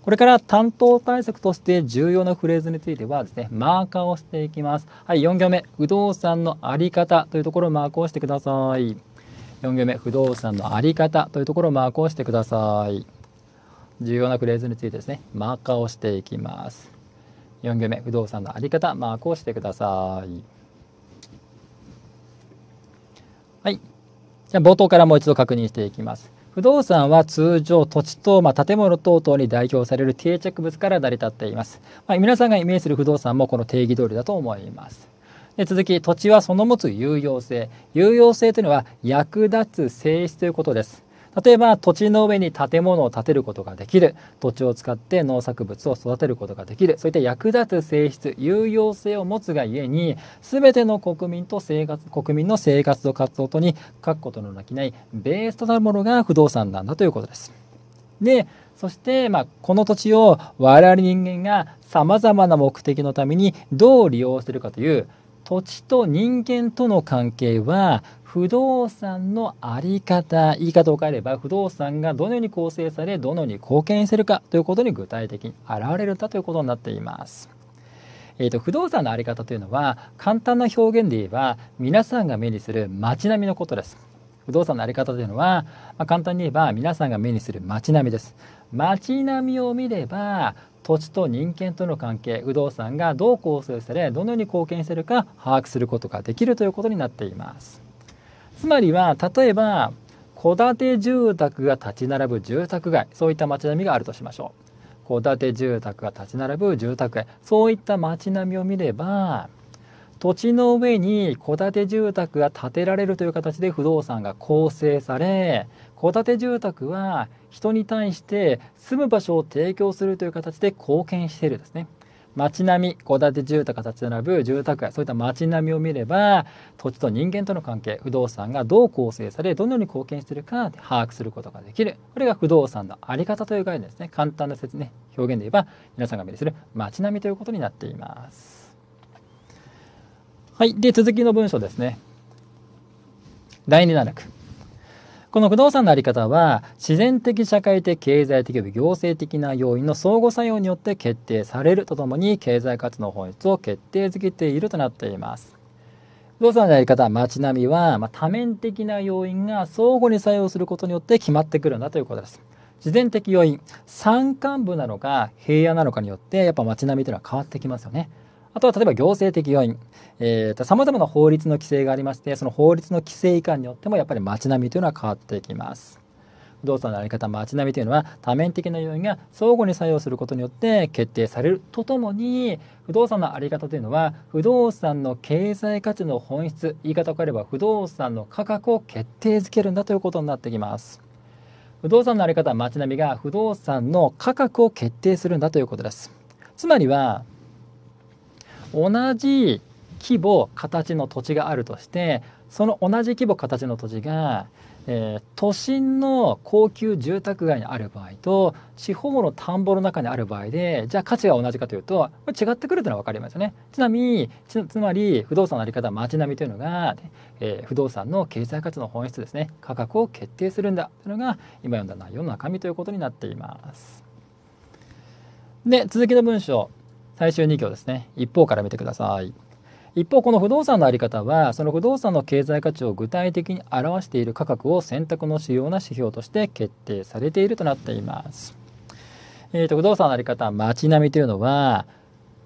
これから担当対策として重要なフレーズについてはですね、マーカーをしていきます。はい、4行目、不動産のあり方というところをマークをしてください。4行目、不動産のあり方というところをマークをしてください。重要なフレーズについてですね、マーカーをしていきます。4行目、不動産のあり方、マークをしてください。はい。じゃあ、冒頭からもう一度確認していきます。不動産は通常土地と、まあ、建物等々に代表される定着物から成り立っています、まあ、皆さんがイメージする不動産もこの定義通りだと思いますで続き土地はその持つ有用性有用性というのは役立つ性質ということです例えば土地の上に建物を建てることができる土地を使って農作物を育てることができるそういった役立つ性質有用性を持つがゆえに全ての国民と生活国民の生活と活動とに欠くことのなきないベースとなるものが不動産なんだということです。でそして、まあ、この土地を我々人間がさまざまな目的のためにどう利用しているかという土地と人間との関係は不動産のあり方言い方を変えれば不動産がどのように構成されどのように貢献するかということに具体的に現れるかということになっています。えーと、不動産のあり方というのは簡単な表現で言えば皆さんが目にする街並みのことです。不動産のあり方というのは、まあ、簡単に言えば皆さんが目にする街並みです。街並みを見れば土地と人間との関係不動産がどう構成されどのように貢献するか把握することができるということになっています。つまりは例えば戸建て住宅が立ち並ぶ住宅街そういった街並みがあるとしましょう戸建て住宅が立ち並ぶ住宅街そういった街並みを見れば土地の上に戸建て住宅が建てられるという形で不動産が構成され戸建て住宅は人に対して住む場所を提供するという形で貢献しているですね街並み戸建て住宅が立ち並ぶ住宅街そういった街並みを見れば土地と人間との関係不動産がどう構成されどのように貢献しているか把握することができるこれが不動産の在り方という概念ですね簡単な説明表現で言えば皆さんが目にする街並みということになっていますはいで続きの文章ですね第2段落この不動産のあり方は自然的社会的経済的行政的な要因の相互作用によって決定されるとともに経済活動の本質を決定づけているとなっています。不動産のやり方街並みは、まあ、多面的な要因が相互に作用することによって決まってくるんだということです。自然的要因山間部なのか平野なのかによってやっぱ街並みというのは変わってきますよね。あとは例えば行政的要因えさまざまな法律の規制がありましてその法律の規制以下によってもやっぱり街並みというのは変わってきます。不動産の在り方街並みというのは多面的な要因が相互に作用することによって決定されるとともに不動産の在り方というのは不動産の経済価値の本質言い方を変えれば不動産の価格を決定づけるんだということになってきます。不動産の在り方街並みが不動産の価格を決定するんだということです。つまりは同じ規模形の土地があるとしてその同じ規模形の土地が、えー、都心の高級住宅街にある場合と地方の田んぼの中にある場合でじゃあ価値が同じかというと違ってくるというのは分かりますよね。ちなみにつまり不動産の在り方街並みというのが、えー、不動産の経済価値の本質ですね価格を決定するんだというのが今読んだ内容の中身ということになっています。で続きの文章最終2行ですね一方から見てください。一方この不動産の在り方はその不動産の経済価値を具体的に表している価格を選択の主要な指標として決定されているとなっています。えーと、不動産の在り方街並みというのは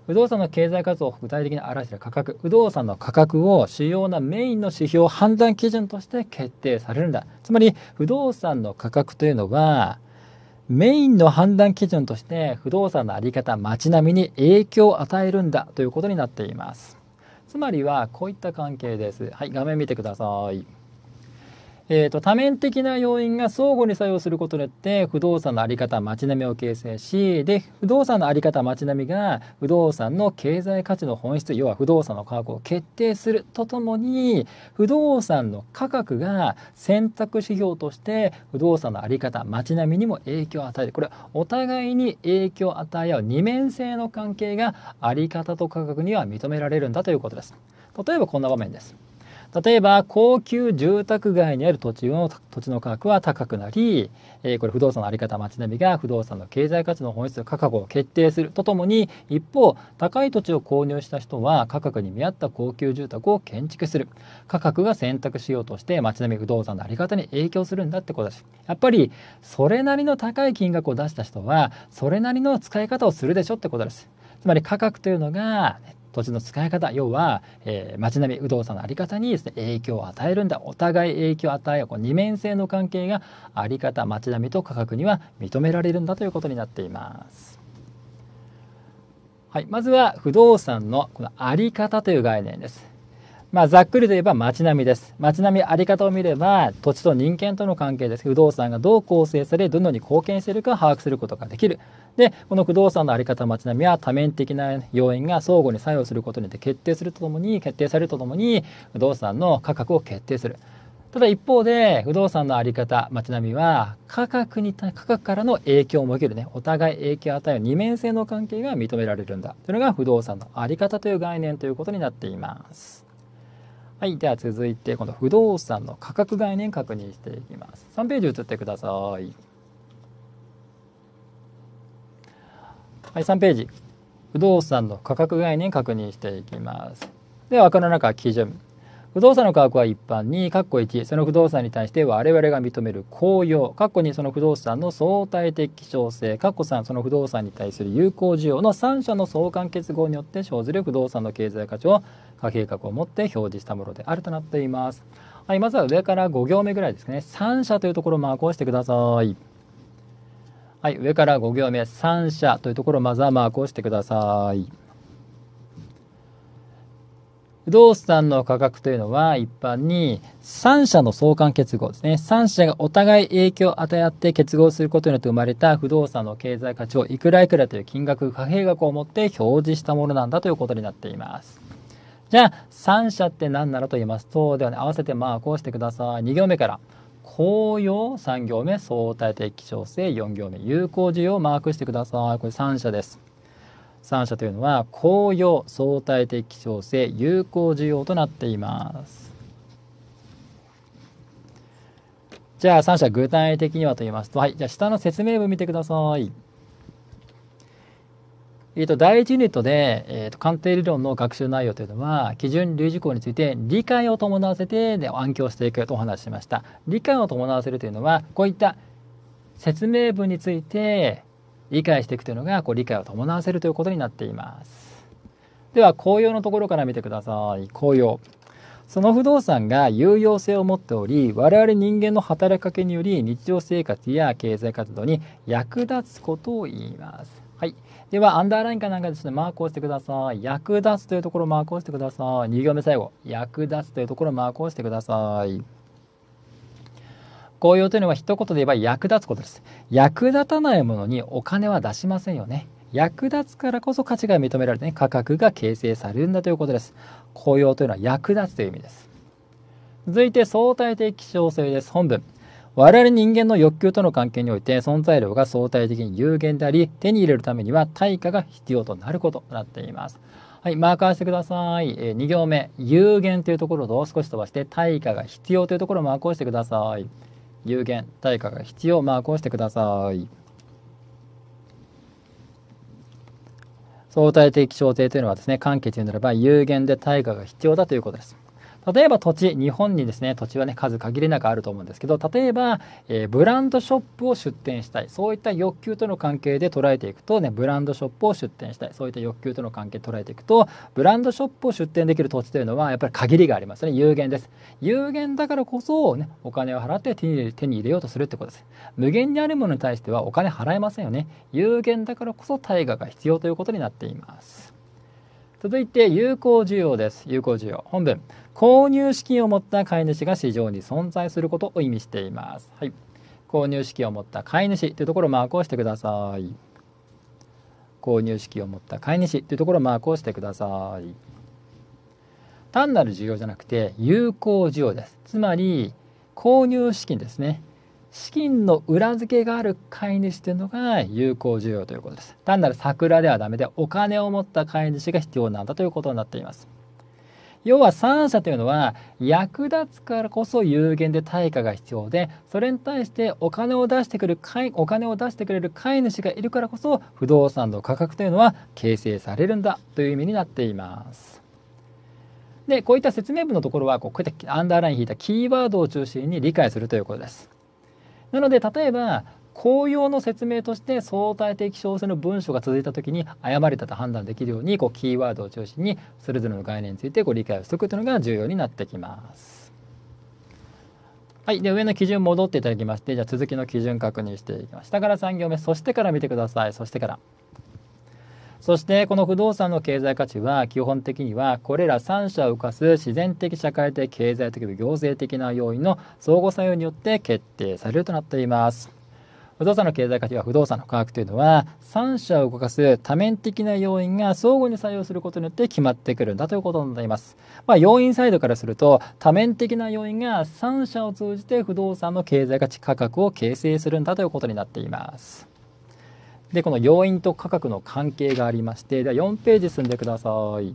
不動産の経済活動を具体的に表している価格不動産の価格を主要なメインの指標判断基準として決定されるんだつまり不動産の価格というのはメインの判断基準として不動産の在り方街並みに影響を与えるんだということになっています。つまりはこういった関係です。はい、画面見てください。えーと、多面的な要因が相互に作用することによって不動産の在り方街並みを形成しで不動産の在り方街並みが不動産の経済価値の本質要は不動産の価格を決定するとともに不動産の価格が選択指標として不動産の在り方街並みにも影響を与えるこれはお互いに影響を与え合う二面性の関係が在り方と価格には認められるんだということです。例えばこんな場面です。例えば高級住宅街にある土地の土地の価格は高くなり、えー、これ不動産の在り方街並みが不動産の経済価値の本質価格を決定するとともに一方高い土地を購入した人は価格に見合った高級住宅を建築する価格が選択しようとして街並み不動産の在り方に影響するんだってことだしやっぱりそれなりの高い金額を出した人はそれなりの使い方をするでしょってことです。つまり価格というのが土地の使い方要は、えー、町並み不動産の在り方にですね影響を与えるんだお互い影響を与えようこの二面性の関係が在り方町並みと価格には認められるんだということになっています。はい、まずは不動産のこの在り方という概念です。まあ、ざっくりといえば街並みです。街並みあり方を見れば、土地と人間との関係です。不動産がどう構成され、どのように貢献しているか把握することができる。で、この不動産のあり方、街並みは多面的な要因が相互に作用することによって決定するとともに、決定されるとともに、不動産の価格を決定する。ただ一方で、不動産のあり方、街並みは、価格に、価格からの影響も受けるね。お互い影響を与える二面性の関係が認められるんだ。というのが不動産のあり方という概念ということになっています。はい、では続いてこの不動産の価格概念確認していきます。3ページ移ってください。はい、3ページ。不動産の価格概念確認していきます。では枠の中基準。不動産の価格は一般に、括弧1、その不動産に対して我々が認める公用、括弧2、その不動産の相対的希少性、括弧3、その不動産に対する有効需要の3者の相関結合によって生ずる不動産の経済価値を家計画を持って表示したものであるとなっています。はい、まずは上から5行目ぐらいですね。3社というところをマークをしてください。はい、上から5行目、3社というところをまずはマークをしてください。不動産の価格というのは一般に3社の相関結合ですね3社がお互い影響を与え合って結合することによって生まれた不動産の経済価値をいくらいくらという金額貨幣額を持って表示したものなんだということになっていますじゃあ三者って何なのと言いますとではね合わせてまあこうしてください2行目から紅葉3行目相対的希少性4行目有効需要をマークしてくださいこれ三者です三者というのは紅葉相対的希少性有効需要となっていますじゃあ3者具体的にはと言いますとはいじゃあ下の説明文見てくださいえー、と第1ユニットで、えー、と鑑定理論の学習内容というのは基準類似項について理解を伴わせて、ね、暗記をしていくとお話ししました理解を伴わせるというのはこういった説明文について理解していくというのがこう理解を伴わせるということになっていますでは紅葉のところから見てください紅葉その不動産が有用性を持っており我々人間の働きかけにより日常生活や経済活動に役立つことを言いますでは、アンダーラインかなんかですね、マークをしてください。役立つというところマークをしてください。2行目最後、役立つというところマークをしてください。紅葉というのは一言で言えば役立つことです。役立たないものにお金は出しませんよね。役立つからこそ価値が認められて、ね、価格が形成されるんだということです。紅葉というのは役立つという意味です。続いて相対的希少性です。本文。我々人間の欲求との関係において存在量が相対的に有限であり手に入れるためには対価が必要となることとなっています。はい、マーカーしてください。え2行目、有限というところを少し飛ばして、対価が必要というところをマークをしてください。有限、対価が必要、マークをしてください。相対的調整というのはですね、関係というならば、有限で対価が必要だということです。例えば土地日本にですね土地はね数限りなくあると思うんですけど例えば、えー、ブランドショップを出店したいそういった欲求との関係で捉えていくとねブランドショップを出店したいそういった欲求との関係捉えていくとブランドショップを出店できる土地というのはやっぱり限りがありますね有限です有限だからこそ、ね、お金を払って手に手に入れようとするってことです無限にあるものに対してはお金払えませんよね有限だからこそ対価が必要ということになっています続いて有効需要です有効需要本文購入資金を持った飼い主が市場に存在することを意味しています。はい、購入資金を持った飼い主というところをマークをしてください。購入資金を持った飼い主というところをマークをしてください。単なる需要じゃなくて有効需要です。つまり購入資金ですね。資金の裏付けがある飼い主というのが有効需要ということです。単なる桜ではダメでお金を持った飼い主が必要なんだということになっています。要は三者というのは役立つからこそ有限で対価が必要でそれに対してお金を出してくるお金を出してくれる飼い主がいるからこそ不動産の価格というのは形成されるんだという意味になっています。でこういった説明文のところはこうこってアンダーライン引いたキーワードを中心に理解するということです。なので例えば紅葉の説明として相対的小説の文章が続いた時に誤れたと判断できるようにこうキーワードを中心にそれぞれの概念についてご理解をしておくというのが重要になってきます。はい、で上の基準戻っていただきましてじゃあ続きの基準確認していきます。下から3行目そしてから見てくださいそしてから。そしてこの不動産の経済価値は基本的にはこれら3者を浮かす自然的社会的経済的行政的な要因の相互作用によって決定されるとなっています。不動産の経済価値は不動産の価格というのは3社を動かす多面的な要因が相互に作用することによって決まってくるんだということになります、まあ、要因サイドからすると多面的な要因が3社を通じて不動産の経済価値価格を形成するんだということになっていますでこの要因と価格の関係がありましてでは4ページ進んでください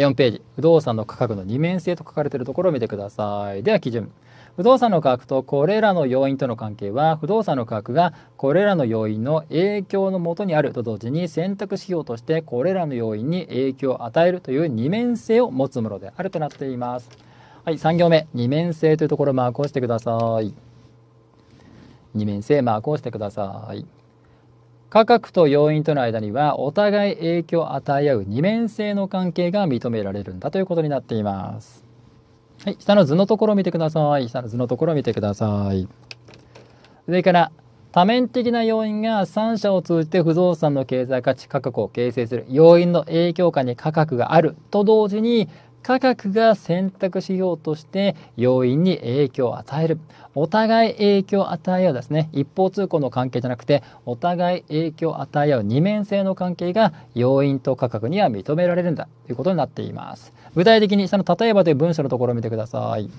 4ページ、不動産の価格の二面性と書かれているところを見てください。では基準。不動産の価格とこれらの要因との関係は、不動産の価格がこれらの要因の影響のもとにあると同時に選択指標としてこれらの要因に影響を与えるという二面性を持つものであるとなっています。はい、3行目、二面性というところをマークをしてください。二面性マークをしてください。価格と要因との間にはお互い影響を与え合う二面性の関係が認められるんだということになっています。はい、下の図のところを見てください。下の図のところを見てください。上から、多面的な要因が3社を通じて不動産の経済価値価格を形成する要因の影響下に価格があると同時に価格が選択指標として要因に影響を与えるお互い影響を与え合うですね一方通行の関係じゃなくてお互い影響を与え合う二面性の関係が要因と価格には認められるんだということになっています具体的に下の例えばという文章のところを見てください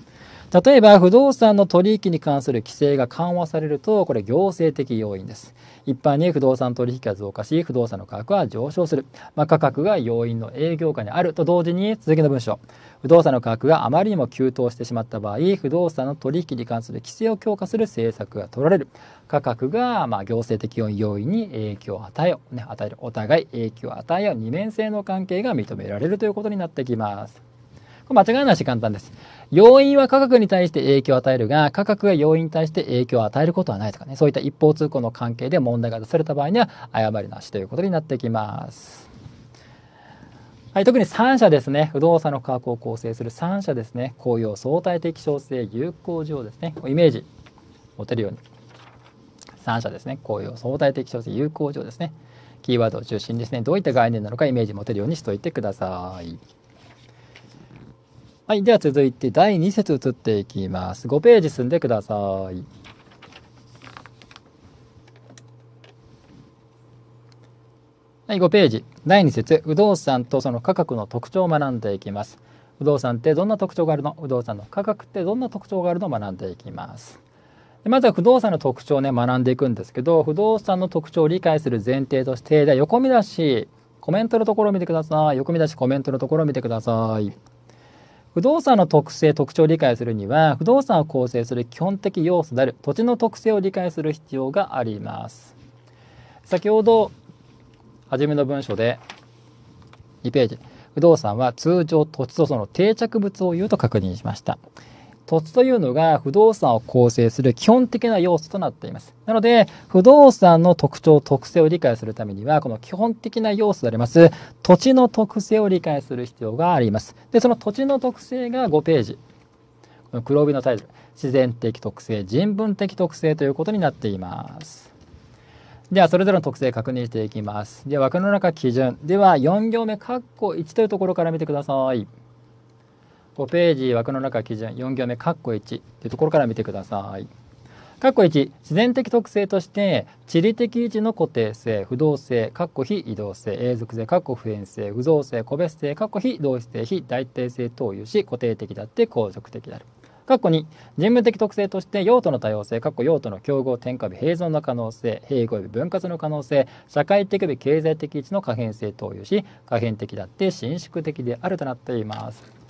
例えば不動産の取引に関する規制が緩和されるとこれ行政的要因です一般に不動産取引が増加し不動産の価格は上昇する、まあ、価格が要因の営業下にあると同時に続きの文章不動産の価格があまりにも急騰してしまった場合不動産の取引に関する規制を強化する政策が取られる価格がまあ行政的要因に影響を与えよ、ね、与えるお互い影響を与えよう二面性の関係が認められるということになってきます。これ間違いないし簡単です。要因は価格に対して影響を与えるが、価格が要因に対して影響を与えることはないとかね、そういった一方通行の関係で問題が出された場合には、誤りなしということになってきます。はい、特に3社ですね、不動産の価格を構成する3社ですね、紅葉相対的小生有効上ですね、イメージ持てるように。3社ですね、紅葉相対的小生有効上ですね。キーワードを中心にですね、どういった概念なのかイメージ持てるようにしておいてください。はい、では続いて第2節移っていきます。5ページ進んでください。はい、5ページ。第2節、不動産とその価格の特徴を学んでいきます。不動産ってどんな特徴があるの不動産の価格ってどんな特徴があるのを学んでいきます。まずは不動産の特徴をね、学んでいくんですけど、不動産の特徴を理解する前提として、横見出し、コメントのところを見てください。横見出し、コメントのところを見てください。不動産の特性特徴を理解するには不動産を構成する基本的要素である土地の特性を理解する必要があります先ほど初めの文章で2ページ不動産は通常土地とその定着物を言うと確認しました土地というのが不動産を構成する基本的な要素となっています。なので、不動産の特徴、特性を理解するためには、この基本的な要素であります、土地の特性を理解する必要があります。で、その土地の特性が5ページ。この黒帯のタイトル、自然的特性、人文的特性ということになっています。では、それぞれの特性確認していきます。では、枠の中基準。では、4行目、括弧1というところから見てください。5ページ枠の中基準4行目括弧1というところから見てください。括弧1自然的特性として地理的位置の固定性不動性括弧非移動性永続性括弧普遍性不造性個別性括弧非同一性非代替性等有し固定的だって公続的である。括弧2人文的特性として用途の多様性括弧用途の競合添加日併存の可能性併合日分割の可能性社会的日経済的位置の可変性等有し可変的だって伸縮的であるとなっています。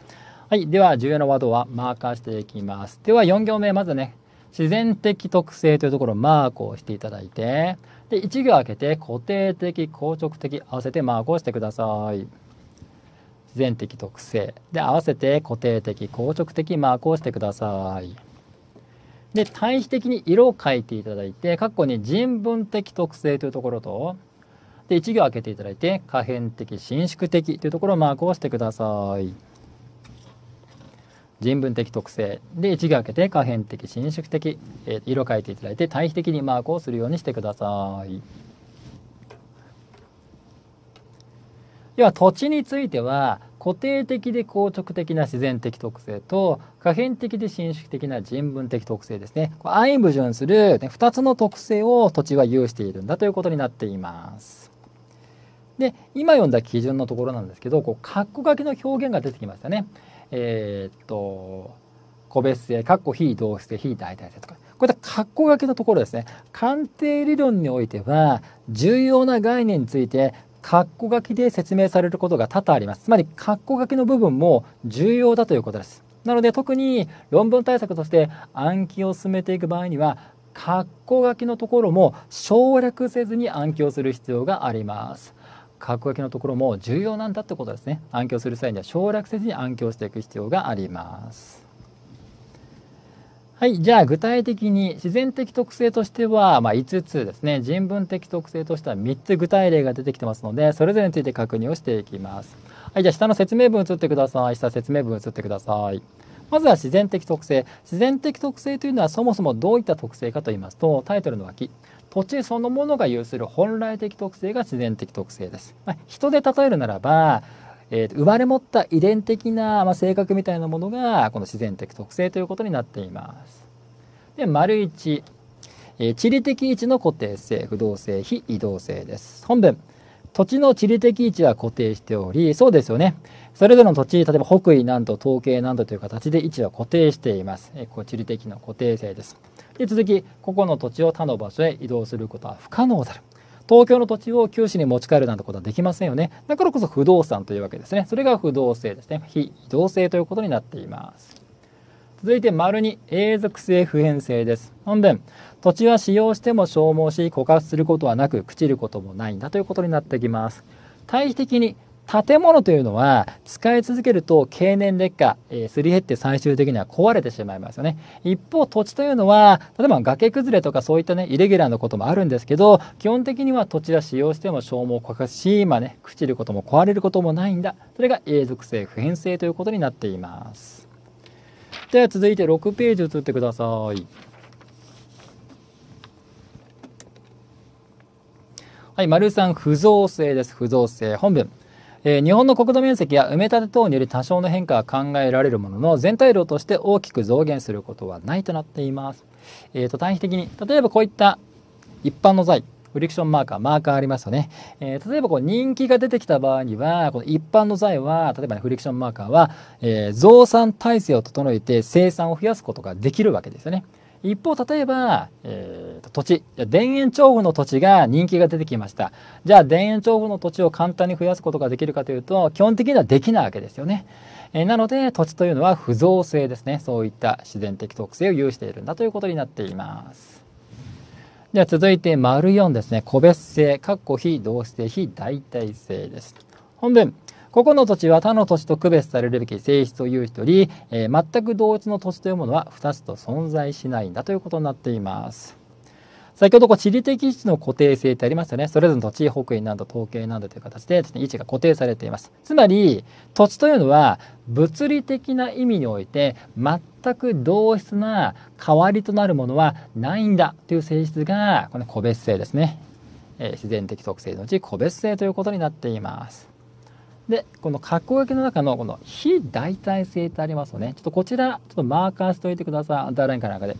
はい。では、重要なワードはマーカーしていきます。では、4行目、まずね、自然的特性というところをマークをしていただいて、で、1行開けて、固定的、硬直的、合わせてマークをしてください。自然的特性。で、合わせて固定的、硬直的、マークをしてください。で、対比的に色を書いていただいて、括弧に人文的特性というところと、で、1行開けていただいて、可変的、伸縮的というところをマークをしてください。人文的特性で一が開けて可変的伸縮的、えー、色変えていただいて対比的にマークをするようにしてくださいでは土地については固定的で硬直的な自然的特性と可変的で伸縮的な人文的特性ですね相矛盾する2つの特性を土地は有しているんだということになっていますで今読んだ基準のところなんですけどこう括弧書きの表現が出てきましたねえー、っと、個別性、括弧非同質性、非代替性とか、こういった括弧書きのところですね、鑑定理論においては、重要な概念について、括弧書きで説明されることが多々あります。つまり、括弧書きの部分も重要だということです。なので、特に論文対策として暗記を進めていく場合には、括弧書きのところも省略せずに暗記をする必要があります。格去書きのところも重要なんだってことですね暗記をする際には省略せずに暗記をしていく必要がありますはいじゃあ具体的に自然的特性としては、まあ、5つですね人文的特性としては3つ具体例が出てきてますのでそれぞれについて確認をしていきますはいじゃあ下の説明文移ってください下説明文移ってくださいまずは自然的特性。自然的特性というのはそもそもどういった特性かといいますと、タイトルの脇。土地そのものが有する本来的特性が自然的特性です。まあ、人で例えるならば、えー、生まれ持った遺伝的な、まあ、性格みたいなものがこの自然的特性ということになっています。で丸1、えー、地理的位置の固定性不動性非移動性です。本文土地の地理的位置は固定しておりそうですよねそれぞれの土地、例えば北緯南と東経南とという形で位置は固定しています。えこう地理的な固定性です。で続き、ここの土地を他の場所へ移動することは不可能である。東京の土地を九州に持ち帰るなんてことはできませんよね。だからこそ不動産というわけですね。それが不動性ですね。非移動性ということになっています。続いて、丸に永続性普遍性です。本殿、土地は使用しても消耗し、枯渇することはなく、朽ちることもないんだということになってきます。対比的に建物というのは使い続けると経年劣化、えー、すり減って最終的には壊れてしまいますよね一方土地というのは例えば崖崩れとかそういったねイレギュラーのこともあるんですけど基本的には土地は使用しても消耗を欠かしまあね朽ちることも壊れることもないんだそれが永続性普遍性ということになっていますでは続いて6ページ移ってくださいはい、丸ん、不造成です。不造成。本文。えー、日本の国土面積や埋め立て等により多少の変化は考えられるものの全体量として大きく増減することはないとなっています。えー、と短期的に例えばこういった一般の財フリクションマーカー、マーカーありますよね。えー、例えばこう人気が出てきた場合には、この一般の材は、例えば、ね、フリクションマーカーは、えー、増産体制を整えて生産を増やすことができるわけですよね。一方例えば、えー、土地田園調布の土地が人気が出てきましたじゃあ田園調布の土地を簡単に増やすことができるかというと基本的にはできないわけですよね、えー、なので土地というのは不造性ですねそういった自然的特性を有しているんだということになっていますでは続いて丸4ですね個別性かっこ非同性非代替性です本文ここの土地は他の土地と区別されるべき性質を有しており、えー、全く同一の土地というものは2つと存在しないんだということになっています。先ほどこう地理的位置の固定性ってありましたよね。それぞれの土地、北緯南度、統計南度という形で位置が固定されています。つまり、土地というのは物理的な意味において全く同質な代わりとなるものはないんだという性質が、この個別性ですね。えー、自然的特性のうち個別性ということになっています。で、この格好書きの中のこの非代替性ってありますよね。ちょっとこちら、ちょっとマーカーしておいてください。ダーラインかなんかで。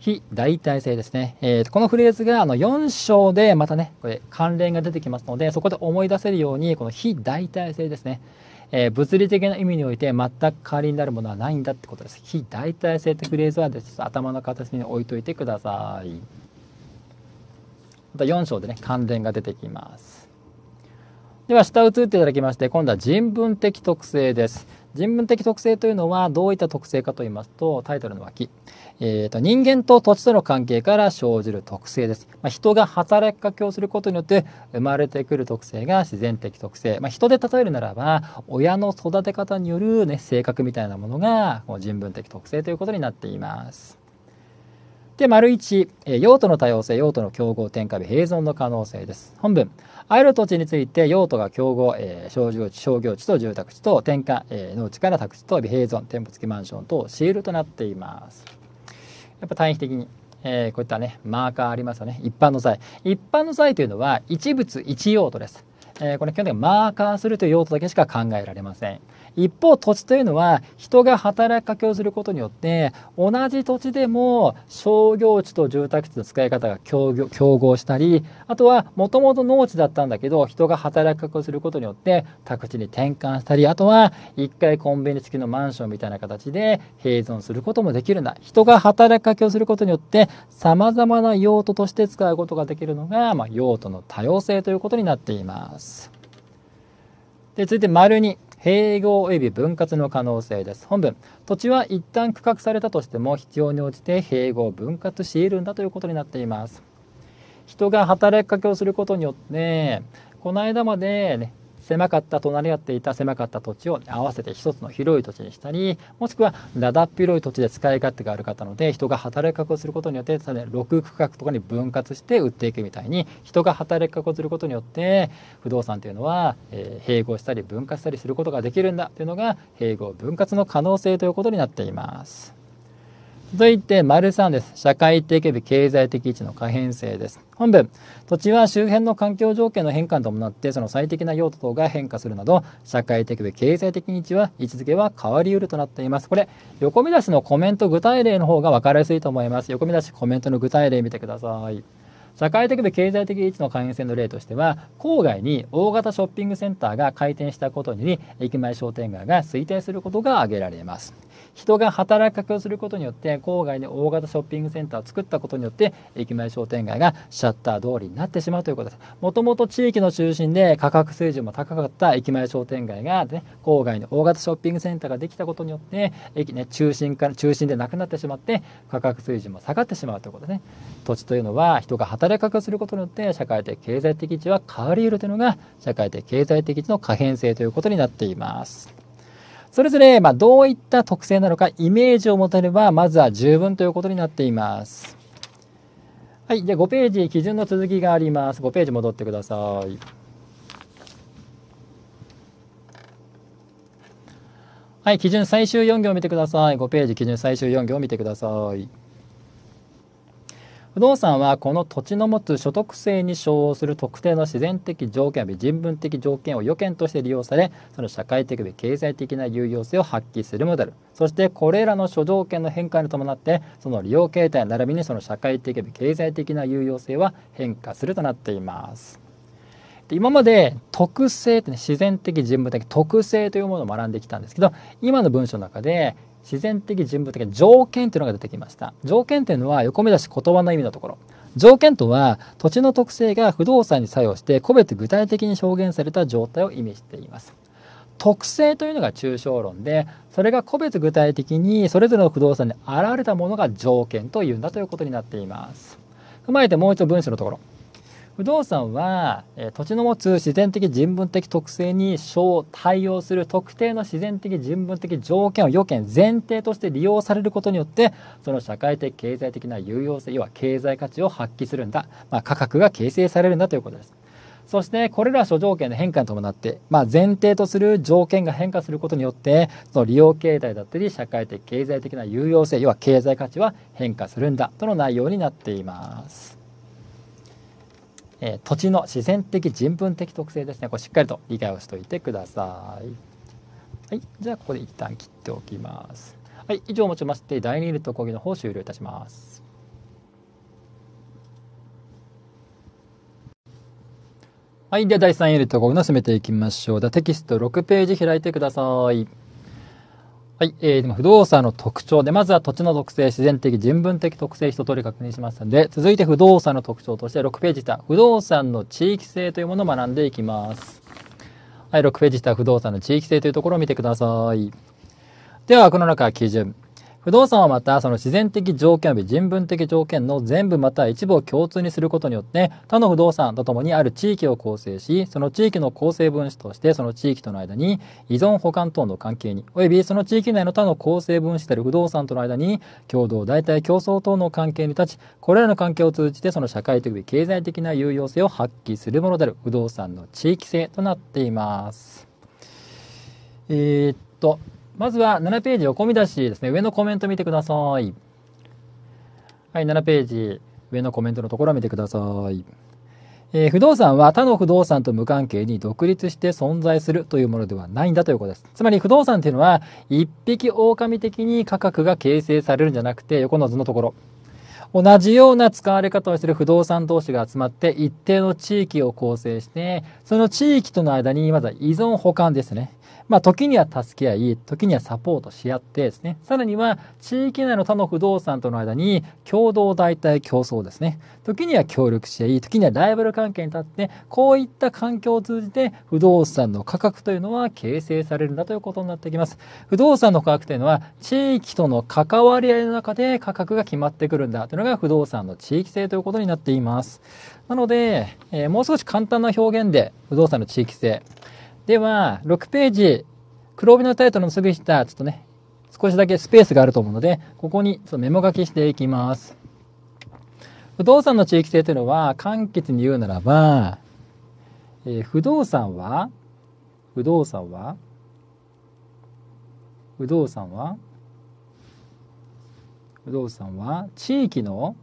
非代替性ですね。えー、このフレーズがあの4章でまたね、これ関連が出てきますので、そこで思い出せるように、この非代替性ですね。えー、物理的な意味において全く代わりになるものはないんだってことです。非代替性ってフレーズはです頭の片隅に置いといてください。また4章でね、関連が出てきます。では下移っていただきまして今度は人文的特性です。人文的特性というのはどういった特性かと言いますとタイトルの脇、えーと、と人間と土地との関係から生じる特性です、まあ、人が働きかけをすることによって生まれてくる特性が自然的特性、まあ、人で例えるならば親の育て方による、ね、性格みたいなものがこの人文的特性ということになっています。で、丸1、用途の多様性、用途の競合、転換日、併存の可能性です。本文、ある土地について用途が競合、えー、商業地、商業地と住宅地と転換、えー、農地から宅地と平存、店舗付きマンションとシールとなっています。やっぱ単位的に、えー、こういったね、マーカーありますよね。一般の際。一般の際というのは、一物一用途です。えこれ基本的にマーカーするという用途だけしか考えられません。一方土地というのは人が働きかけをすることによって同じ土地でも商業地と住宅地の使い方が競合したりあとはもともと農地だったんだけど人が働きかけをすることによって宅地に転換したりあとは1階コンビニ付きのマンションみたいな形で併存することもできるんだ人が働きかけをすることによってさまざまな用途として使うことができるのが、まあ、用途の多様性ということになっています。で続いて丸2併合及び分割の可能性です本文土地は一旦区画されたとしても必要に応じて併合分割しているんだということになっています人が働きかけをすることによってこの間まで、ね、狭かった隣り合っていた狭かった土地を合わせて一つの広い土地にしたりもしくはだだっ広い土地で使い勝手がある方ので人が働きかけをすることによって6区画とかに分割して売っていくみたいに人が働きかけをすることによって不動産というのは、えー、併合したり分割したりすることができるんだというのが併合分割の可能性ということになっています。続いて、丸3です。社会的及び経済的位置の可変性です。本文、土地は周辺の環境条件の変化に伴って、その最適な用途等が変化するなど、社会的及経済的位置は、位置づけは変わりうるとなっています。これ、横見出しのコメント具体例の方が分かりやすいと思います。横見出しコメントの具体例見てください。社会的で経済的位置の可変性の例としては郊外に大型ショッピングセンターが開店したことに駅前商店街が推定することが挙げられます人が働きかけをすることによって郊外に大型ショッピングセンターを作ったことによって駅前商店街がシャッター通りになってしまうということですもともと地域の中心で価格水準も高かった駅前商店街が、ね、郊外の大型ショッピングセンターができたことによって駅、ね、中心から中心でなくなってしまって価格水準も下がってしまうということでね土地というのは人が働きかけをすることによって社会的経済的地は変わりうるというのが社会的経済的地の可変性ということになっています。それぞれ、まあ、どういった特性なのかイメージを持てればまずは十分ということになっています。はい、じゃあ5ページ基準の続きがあります。5ページ戻ってください。はい、基準最終4行を見てください。5ページ基準最終4行を見てください。不動産はこの土地の持つ所得性に称する特定の自然的条件及び人文的条件を予見として利用されその社会的及経済的な有用性を発揮するモデルそしてこれらの諸条件の変化に伴ってその利用形態並びにその社会的及経済的な有用性は変化するとなっています。今まで特性ってね自然的人文的特性というものを学んできたんですけど今の文章の中で自然的人物的条件というのが出てきました条件というのは横目指し言葉の意味のところ条件とは土地の特性が不動産に作用して個別具体的に表現された状態を意味しています特性というのが抽象論でそれが個別具体的にそれぞれの不動産に現れたものが条件というんだということになっています踏まえてもう一度文章のところ不動産は、え土地の持つ自然的人文的特性に小対応する特定の自然的人文的条件を要件前提として利用されることによってその社会的経済的な有用性要は経済価値を発揮するんだ、まあ、価格が形成されるんだということです。そしてこれら諸条件の変化に伴って、まあ、前提とする条件が変化することによってその利用形態だったり社会的経済的な有用性要は経済価値は変化するんだとの内容になっています。えー、土地の自然的人文的特性ですねこれしっかりと理解をしておいてください。はい、じゃあここで一旦切っておきます。はい、以上をもちまして第2ルート講義の方終了いたします。はい、では第3ルト講義の進めていきましょう。テキスト6ページ開いてください。はい、えー、でも不動産の特徴で、まずは土地の特性、自然的、人文的特性、一通り確認しますので、続いて不動産の特徴として6ページ下、不動産の地域性というものを学んでいきます。はい、6ページ下、不動産の地域性というところを見てください。では、この中、基準。不動産はまたその自然的条件及び人文的条件の全部または一部を共通にすることによって他の不動産とともにある地域を構成しその地域の構成分子としてその地域との間に依存保管等の関係に及びその地域内の他の構成分子である不動産との間に共同代替競争等の関係に立ちこれらの関係を通じてその社会的及経済的な有用性を発揮するものである不動産の地域性となっています。えー、っとまずは7ページ横見出しですね。上のコメント見てください。はい、7ページ。上のコメントのところを見てください。えー、不動産は他の不動産と無関係に独立して存在するというものではないんだということです。つまり不動産というのは一匹狼的に価格が形成されるんじゃなくて横の図のところ。同じような使われ方をしている不動産同士が集まって一定の地域を構成してその地域との間にまずは依存保管ですねまあ、時には助け合い、時にはサポートし合ってですね、さらには地域内の他の不動産との間に共同代替競争ですね、時には協力し合い、時にはライバル関係に立って、こういった環境を通じて不動産の価格というのは形成されるんだということになってきます。不動産の価格というのは地域との関わり合いの中で価格が決まってくるんだというのが不動産の地域性ということになっています。なので、えー、もう少し簡単な表現で不動産の地域性、では、6ページ、黒帯のタイトルのすぐ下、ちょっとね、少しだけスペースがあると思うので、ここにちょっとメモ書きしていきます。不動産の地域性というのは、簡潔に言うならば、えー、不動産は、不動産は、不動産は、不動産は地域の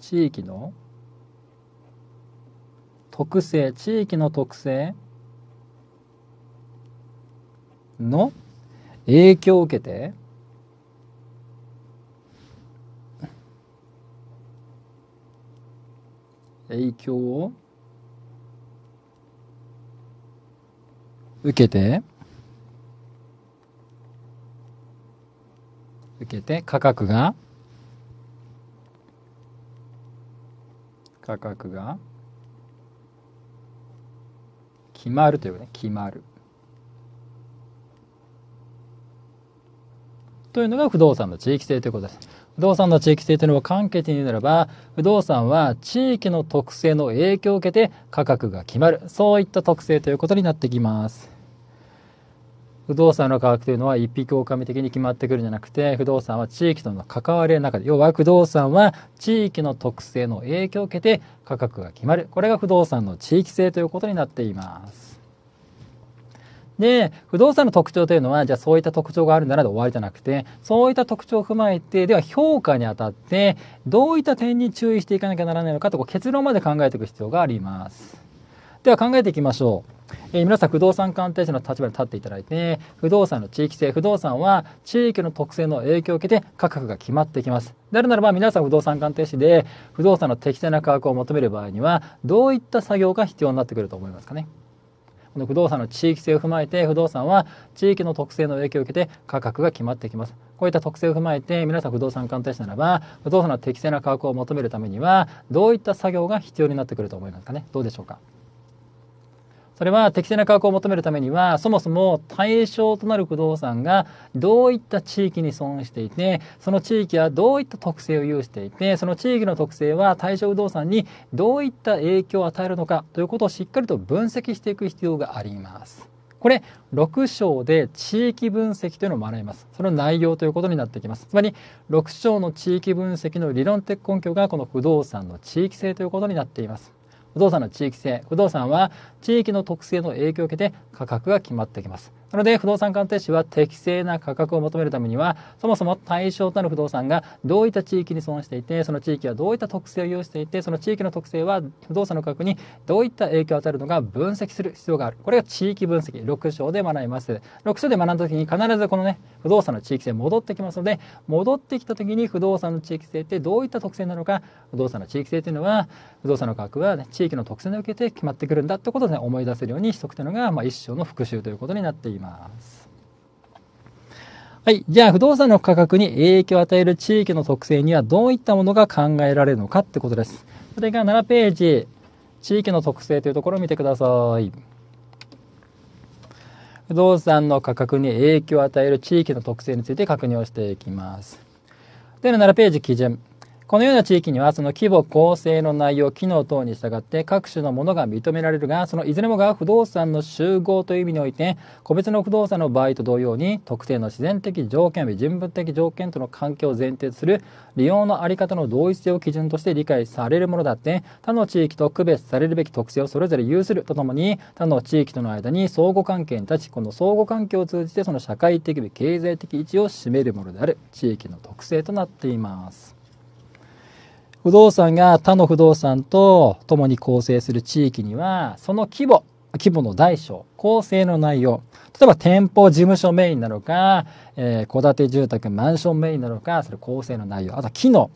地域の特性地域の特性の影響を受けて影響を受けて受けて価格が価格が決まるというね決まる。というのが不動産の地域性ということです。不動産の地域性というのは簡潔に言うならば、不動産は地域の特性の影響を受けて価格が決まる。そういった特性ということになってきます。不動産の価格というのは一匹狼的に決まってくるんじゃなくて不動産は地域との関わりの中で要は不動産は地域の特性の影響を受けて価格が決まるこれが不動産の地域性ということになっています。で不動産の特徴というのはじゃあそういった特徴があるならで終わりじゃなくてそういった特徴を踏まえてでは評価にあたってどういった点に注意していかなきゃならないのかとこう結論まで考えていく必要があります。では考えていきましょう。えー、皆さん不動産鑑定士の立場に立っていただいて不動産の地域性不動産は地域の特性の影響を受けて価格が決まってきますであるならば皆さん不動産鑑定士で不動産の適正な価格を求める場合にはどういった作業が必要になってくると思いますかねこの不動産の地域性を踏まえて不動産は地域の特性の影響を受けて価格が決まってきますこういった特性を踏まえて皆さん不動産鑑定士ならば不動産の適正な価格を求めるためにはどういった作業が必要になってくると思いますかねどうでしょうかそれは適正な価格を求めるためにはそもそも対象となる不動産がどういった地域に損していてその地域はどういった特性を有していてその地域の特性は対象不動産にどういった影響を与えるのかということをしっかりと分析していく必要があります。これ6章で地域分析というのを学びます。その内容ということになってきます。つまり6章の地域分析の理論的根拠がこの不動産の地域性ということになっています。不動産の地域性不動産は地域の特性の影響を受けて価格が決まってきますなので不動産鑑定士は適正な価格を求めるためにはそもそも対象となる不動産がどういった地域に損していてその地域はどういった特性を有していてその地域の特性は不動産の価格にどういった影響を与えるのか分析する必要があるこれが地域分析6章で学びます6章で学んだ時に必ずこのね不動産の地域性戻ってきますので戻ってきた時に不動産の地域性ってどういった特性なのか不動産の地域性というのは不動産の価格は、ね、地域の特性に受けて決まってくるんだってことを、ね、思い出せるようにしておくというのが、まあ、一章の復習ということになっています。ます。はい。じゃあ、不動産の価格に影響を与える地域の特性にはどういったものが考えられるのかってことです。それが7ページ、地域の特性というところを見てください。不動産の価格に影響を与える地域の特性について確認をしていきます。で、は、7ページ基準。このような地域にはその規模構成の内容機能等に従って各種のものが認められるがそのいずれもが不動産の集合という意味において個別の不動産の場合と同様に特定の自然的条件及び人文的条件との関係を前提とする利用の在り方の同一性を基準として理解されるものだって他の地域と区別されるべき特性をそれぞれ有するとともに他の地域との間に相互関係に立ちこの相互関係を通じてその社会的経済的位置を占めるものである地域の特性となっています。不動産が他の不動産と共に構成する地域には、その規模、規模の大小、構成の内容、例えば店舗、事務所メインなのか、えー、戸建て住宅、マンションメインなのか、それ構成の内容、あと機能、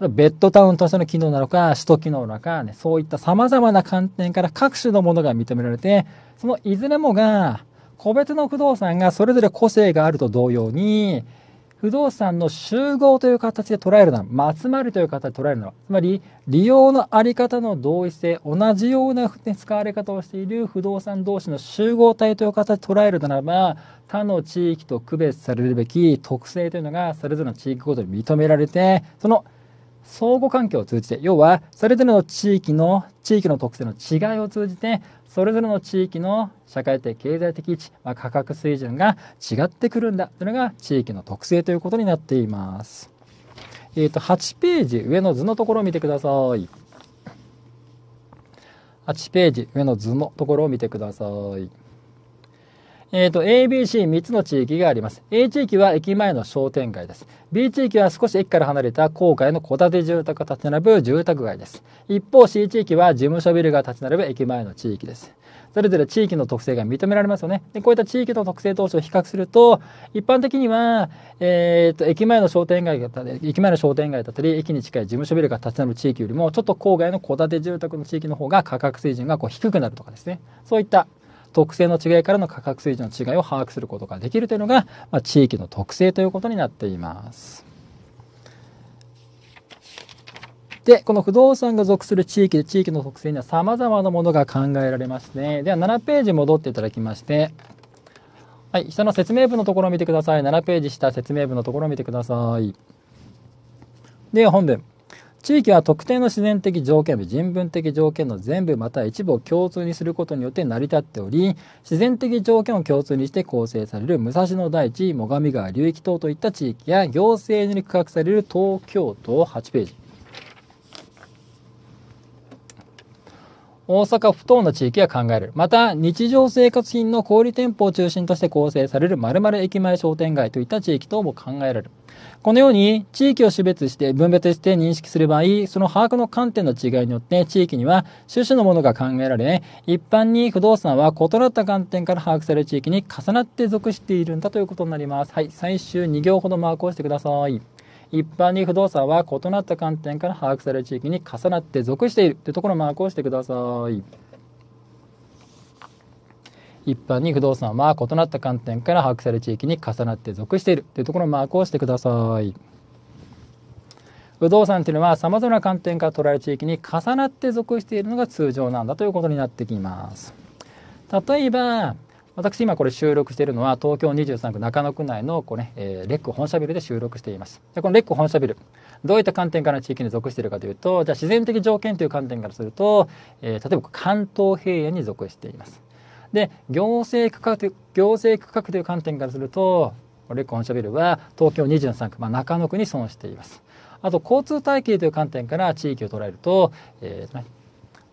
例えばベッドタウンとしての機能なのか、首都機能なのか、ね、そういった様々な観点から各種のものが認められて、そのいずれもが、個別の不動産がそれぞれ個性があると同様に、不動産の集合という形で捉えるのは、まあ、集まという形で捉えるのは、つまり利用の在り方の同一性、同じような、使われ方をしている不動産同士の集合体という形で捉えるならば、他の地域と区別されるべき特性というのが、それぞれの地域ごとに認められて、その相互関係を通じて要はそれぞれの地域の地域の特性の違いを通じてそれぞれの地域の社会的経済的位置、まあ、価格水準が違ってくるんだというのが地域の特性ということになっています。えーと8ページ上の図のところを見てください。8ページ上の図のところを見てください。えっ、ー、と、ABC3 つの地域があります。A 地域は駅前の商店街です。B 地域は少し駅から離れた郊外の戸建て住宅が立ち並ぶ住宅街です。一方、C 地域は事務所ビルが立ち並ぶ駅前の地域です。それぞれ地域の特性が認められますよね。でこういった地域の特性同士を比較すると、一般的には、えーと、と駅前の商店街が駅前の商店街だったり、駅に近い事務所ビルが立ち並ぶ地域よりも、ちょっと郊外の戸建て住宅の地域の方が価格水準がこう低くなるとかですね。そういった特性の違いからの価格水準の違いを把握することができるというのが、まあ、地域の特性ということになっています。で、この不動産が属する地域で地域の特性には様々なものが考えられまして、では7ページ戻っていただきまして、はい、下の説明文のところを見てください。7ページ下説明文のところを見てください。で、本文。地域は特定の自然的条件部人文的条件の全部または一部を共通にすることによって成り立っており自然的条件を共通にして構成される武蔵野台地最上川流域等といった地域や行政に区画される東京都8ページ大阪府等の地域が考える。また、日常生活品の小売店舗を中心として構成される〇〇駅前商店街といった地域等も考えられる。このように、地域を種別して、分別して認識する場合、その把握の観点の違いによって、地域には種々のものが考えられ、一般に不動産は異なった観点から把握される地域に重なって属しているんだということになります。はい、最終2行ほどマークをしてください。一般に不動産は異なった観点から把握される地域に重なって属しているというところをマークをしてください。一般に不動産は異なった観点から把握される地域に重なって属しているというところをマークをしてください。不動産というのはさまざまな観点から捉える地域に重なって属しているのが通常なんだということになってきます。例えば私今これ収録しているのは東京23区中野区内のこうね、えー、レック本社ビルで収録していますでこのレック本社ビルどういった観点から地域に属しているかというとじゃあ自然的条件という観点からすると、えー、例えば関東平野に属していますで行政区画という行政区画という観点からするとレック本社ビルは東京23区、まあ、中野区に損していますあと交通体系という観点から地域を捉えると、えー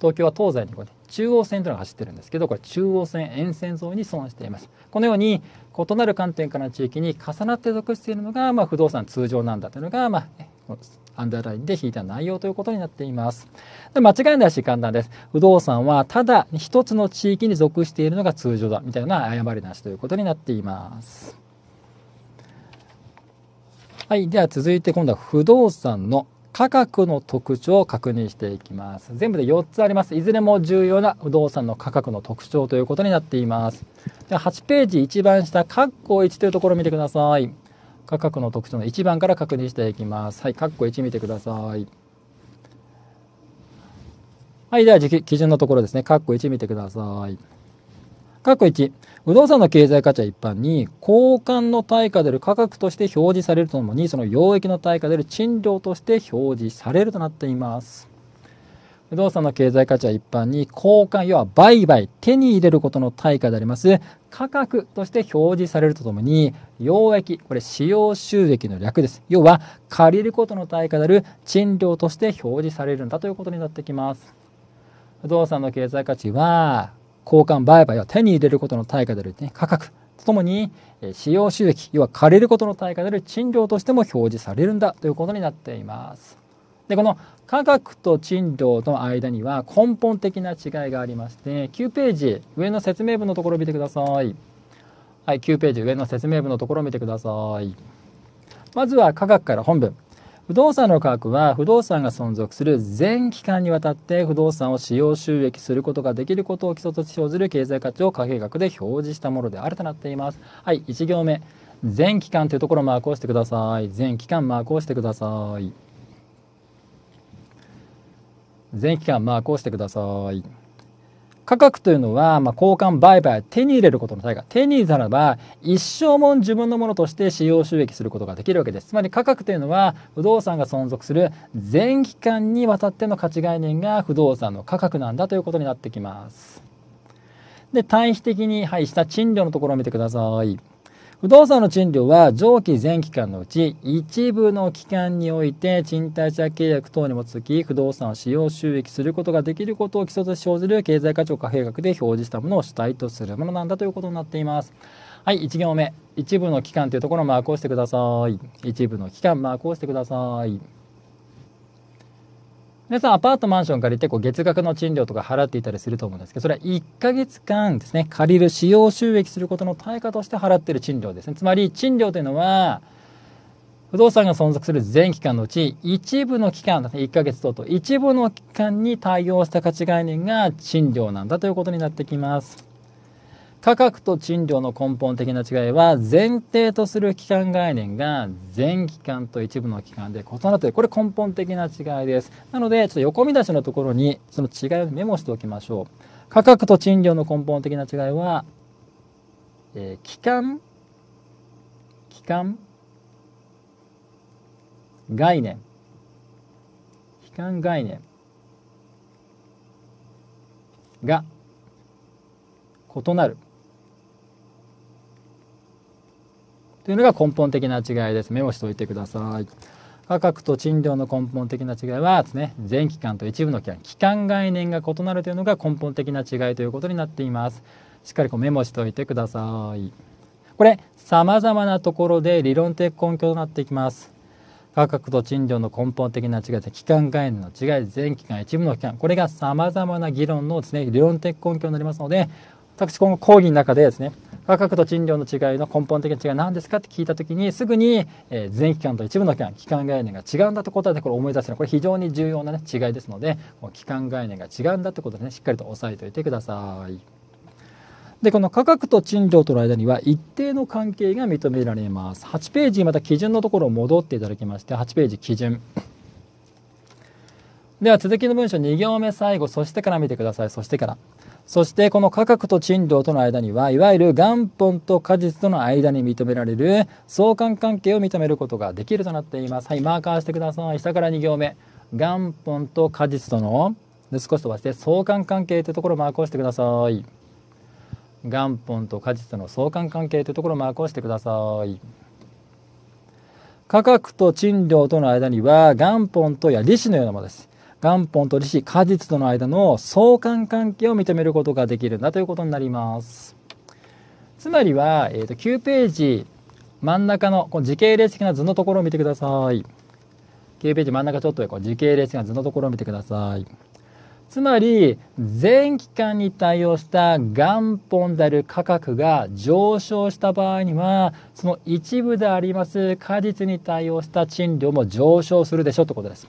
東京は東西にこう、ね、中央線というのが走ってるんですけどこれ中央線沿線沿いに損していますこのように異なる観点からの地域に重なって属しているのが、まあ、不動産通常なんだというのが、まあ、アンダーラインで引いた内容ということになっています。で間違いないし簡単です。不動産はただ一つの地域に属しているのが通常だみたいな誤りなしということになっています。はい、では続いて今度は不動産の価格の特徴を確認していきます全部で4つありますいずれも重要な不動産の価格の特徴ということになっていますでは8ページ一番下括弧1というところを見てください価格の特徴の1番から確認していきますはい括弧1見てくださいはいでは基準のところですね括弧1見てください括弧1不動産の経済価値は一般に交換の対価である価格として表示されるとともにその養液の対価である賃料として表示されるとなっています不動産の経済価値は一般に交換要は売買手に入れることの対価であります価格として表示されるとともに養液これ使用収益の略です要は借りることの対価である賃料として表示されるんだということになってきます不動産の経済価値は交換売買を手に入れることの対価である、ね、価格とともに使用収益要は借りることの対価である賃料としても表示されるんだということになっています。でこの価格と賃料の間には根本的な違いがありまして9ページ上の説明文のところを見てください。はい、9ページ上の説明文のところを見てください。まずは科学から本文不動産の価格は不動産が存続する全期間にわたって不動産を使用収益することができることを基礎として生ずる経済価値を家計学で表示したものであるとなっています。はい、1行目。全期間というところマークをしてください。全期間マークをしてください。全期間マークをしてください。価格というのは、まあ、交換売買手に入れることの対価手に入れたらば一生も自分のものとして使用収益することができるわけですつまり価格というのは不動産が存続する全期間にわたっての価値概念が不動産の価格なんだということになってきますで対比的に配した賃料のところを見てください不動産の賃料は上記全期間のうち一部の期間において賃貸者契約等に基づき不動産を使用収益することができることを基礎として生じる経済課長貨幣額で表示したものを主体とするものなんだということになっています。はい、1行目。一部の期間というところをマークをしてください。一部の期間マークをしてください。皆さんアパートマンション借りてこう月額の賃料とか払っていたりすると思うんですけどそれは1ヶ月間ですね借りる使用収益することの対価として払ってる賃料ですねつまり賃料というのは不動産が存続する全期間のうち一部の期間、1ヶ月等と、一部の期間に対応した価値概念が賃料なんだということになってきます。価格と賃料の根本的な違いは前提とする期間概念が全期間と一部の期間で異なっているこれ根本的な違いですなのでちょっと横見出しのところにその違いをメモしておきましょう価格と賃料の根本的な違いは、えー、期間期間概念期間概念が異なるというのが根本的な違いです。メモしておいてください。価格と賃料の根本的な違いはですね、全期間と一部の期間、期間概念が異なるというのが根本的な違いということになっています。しっかりこうメモしておいてください。これ、様々なところで理論的根拠となっていきます。価格と賃料の根本的な違い、期間概念の違い、全期間、一部の期間、これが様々な議論のですね、理論的根拠になりますので、私この講義の中でですね価格と賃料の違いの根本的な違いは何ですかって聞いた時にすぐに、えー、全期間と一部の期間期間概念が違うんだいうことは、これ思い出すのはこれ非常に重要な、ね、違いですので期間概念が違うんだってことでねしっかりと押さえておいてください。でこの価格と賃料との間には一定の関係が認められます。8ページまた基準のところを戻っていただきまして8ページ基準。では続きの文章2行目最後そしてから見てくださいそしてから。そしてこの価格と賃料との間には、いわゆる元本と果実との間に認められる相関関係を認めることができるとなっています。はい、マーカーしてください。下から2行目。元本と果実との、で少し飛ばして相関関係というところをマークをしてください。元本と果実との相関関係というところをマークをしてください。価格と賃料との間には元本とや利子のようなものです。元本取引果実との間の相関関係を認めることができるんだということになりますつまりは、えー、と9ページ真ん中のこの時系列的な図のところを見てください9ページ真ん中ちょっとでこう時系列的な図のところを見てくださいつまり全期間に対応した元本である価格が上昇した場合にはその一部であります果実に対応した賃料も上昇するでしょってことです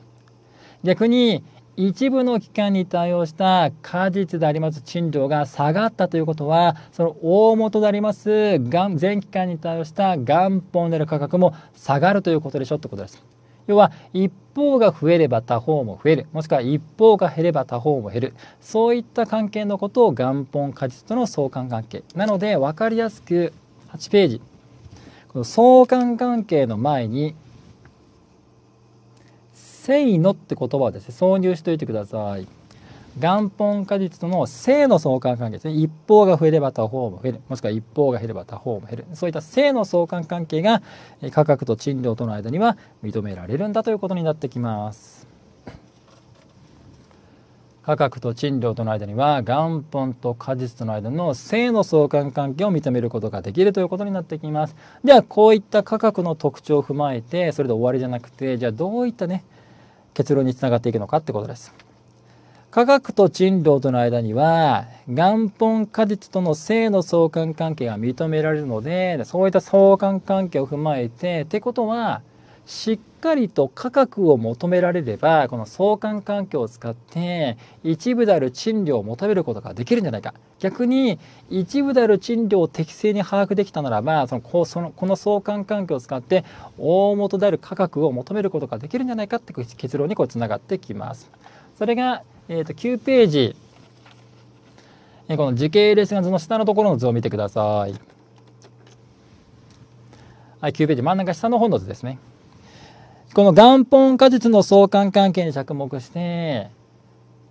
逆に一部の期間に対応した果実であります賃料が下がったということはその大元であります全期間に対応した元本である価格も下がるということでしょってことです。要は一方が増えれば他方も増えるもしくは一方が減れば他方も減るそういった関係のことを元本果実との相関関係なので分かりやすく8ページこの相関関係の前に繊維のって言葉をですね挿入しておいてください元本果実との性の相関関係ですね一方が増えれば他方も増えるもしくは一方が減れば他方も減るそういった性の相関関係が価格と賃料との間には認められるんだということになってきます価格と賃料との間には元本と果実との間の性の相関関係を認めることができるということになってきますではこういった価格の特徴を踏まえてそれで終わりじゃなくてじゃあどういったね結論につながっていくのかってことです。科学と賃料との間には元本果実との性の相関関係が認められるのでそういった相関関係を踏まえてってことはしっかりと価格を求められればこの相関環境を使って一部である賃料を求めることができるんじゃないか逆に一部である賃料を適正に把握できたならばそのこそのこの相関環境を使って大元である価格を求めることができるんじゃないかって結論にこうつながってきます。それが、えー、と9ページ、えこの時系列の図の下のところの図を見てください。はい、9ページ真ん中下の方の図ですね。この元本果実の相関関係に着目して、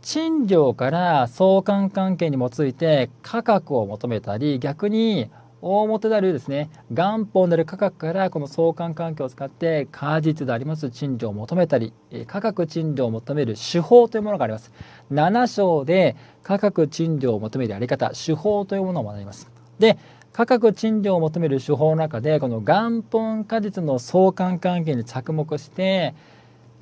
賃料から相関関係にもついて価格を求めたり、逆に大元であるですね、元本である価格からこの相関関係を使って果実であります賃料を求めたり、価格賃料を求める手法というものがあります。7章で価格賃料を求めるやり方、手法というものを学びます。で、価格賃料を求める手法の中でこの元本果実の相関関係に着目して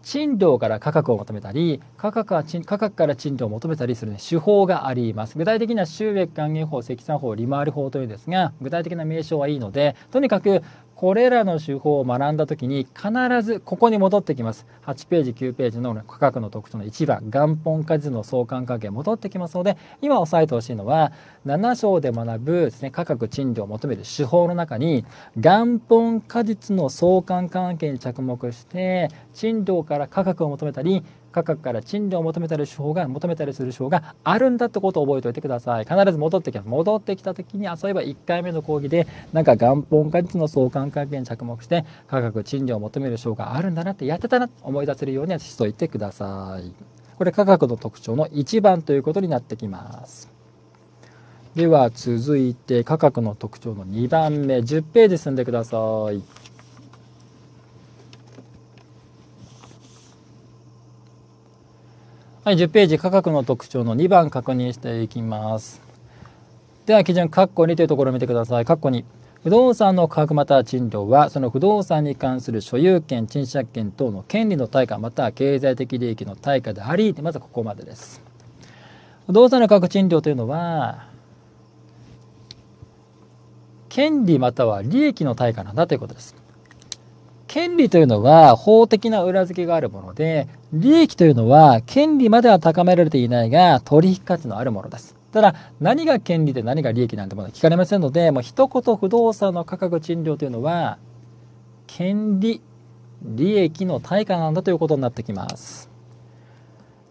賃料から価格を求めたり価格は価格から賃料を求めたりする、ね、手法があります具体的には収益還元法積算法利回り法というですが具体的な名称はいいのでとにかくこれらの手法を学んだ時に必ずここに戻ってきます8ページ9ページの価格の特徴の1番元本価値の相関関係戻ってきますので今押さえてほしいのは7章で学ぶですね価格賃料を求める手法の中に元本果実の相関関係に着目して賃料から価格を求めたり価格から賃料を求めたり手法が求めたりする手法があるんだってことを覚えておいてください必ず戻ってきます戻ってきた時にあそういえば1回目の講義でなんか元本価率の相関関係に着目して価格賃料を求める手法があるんだなってやってたなと思い出せるようにしといてくださいこれ価格の特徴の1番ということになってきますでは続いて価格の特徴の2番目10ページ進んでくださいはい、10ページ価格の特徴の2番確認していきます。では基準括弧2というところを見てください。括弧2。不動産の価格または賃料はその不動産に関する所有権賃借権等の権利の対価または経済的利益の対価でありまずここまでです不動産の価格賃料というのは権利または利益の対価なんだということです権利というのは法的な裏付けがあるもので、利益というのは権利までは高められていないが、取引価値のあるものです。ただ、何が権利で何が利益なんてものは聞かれませんので、もう一言不動産の価格賃料というのは、権利、利益の対価なんだということになってきます。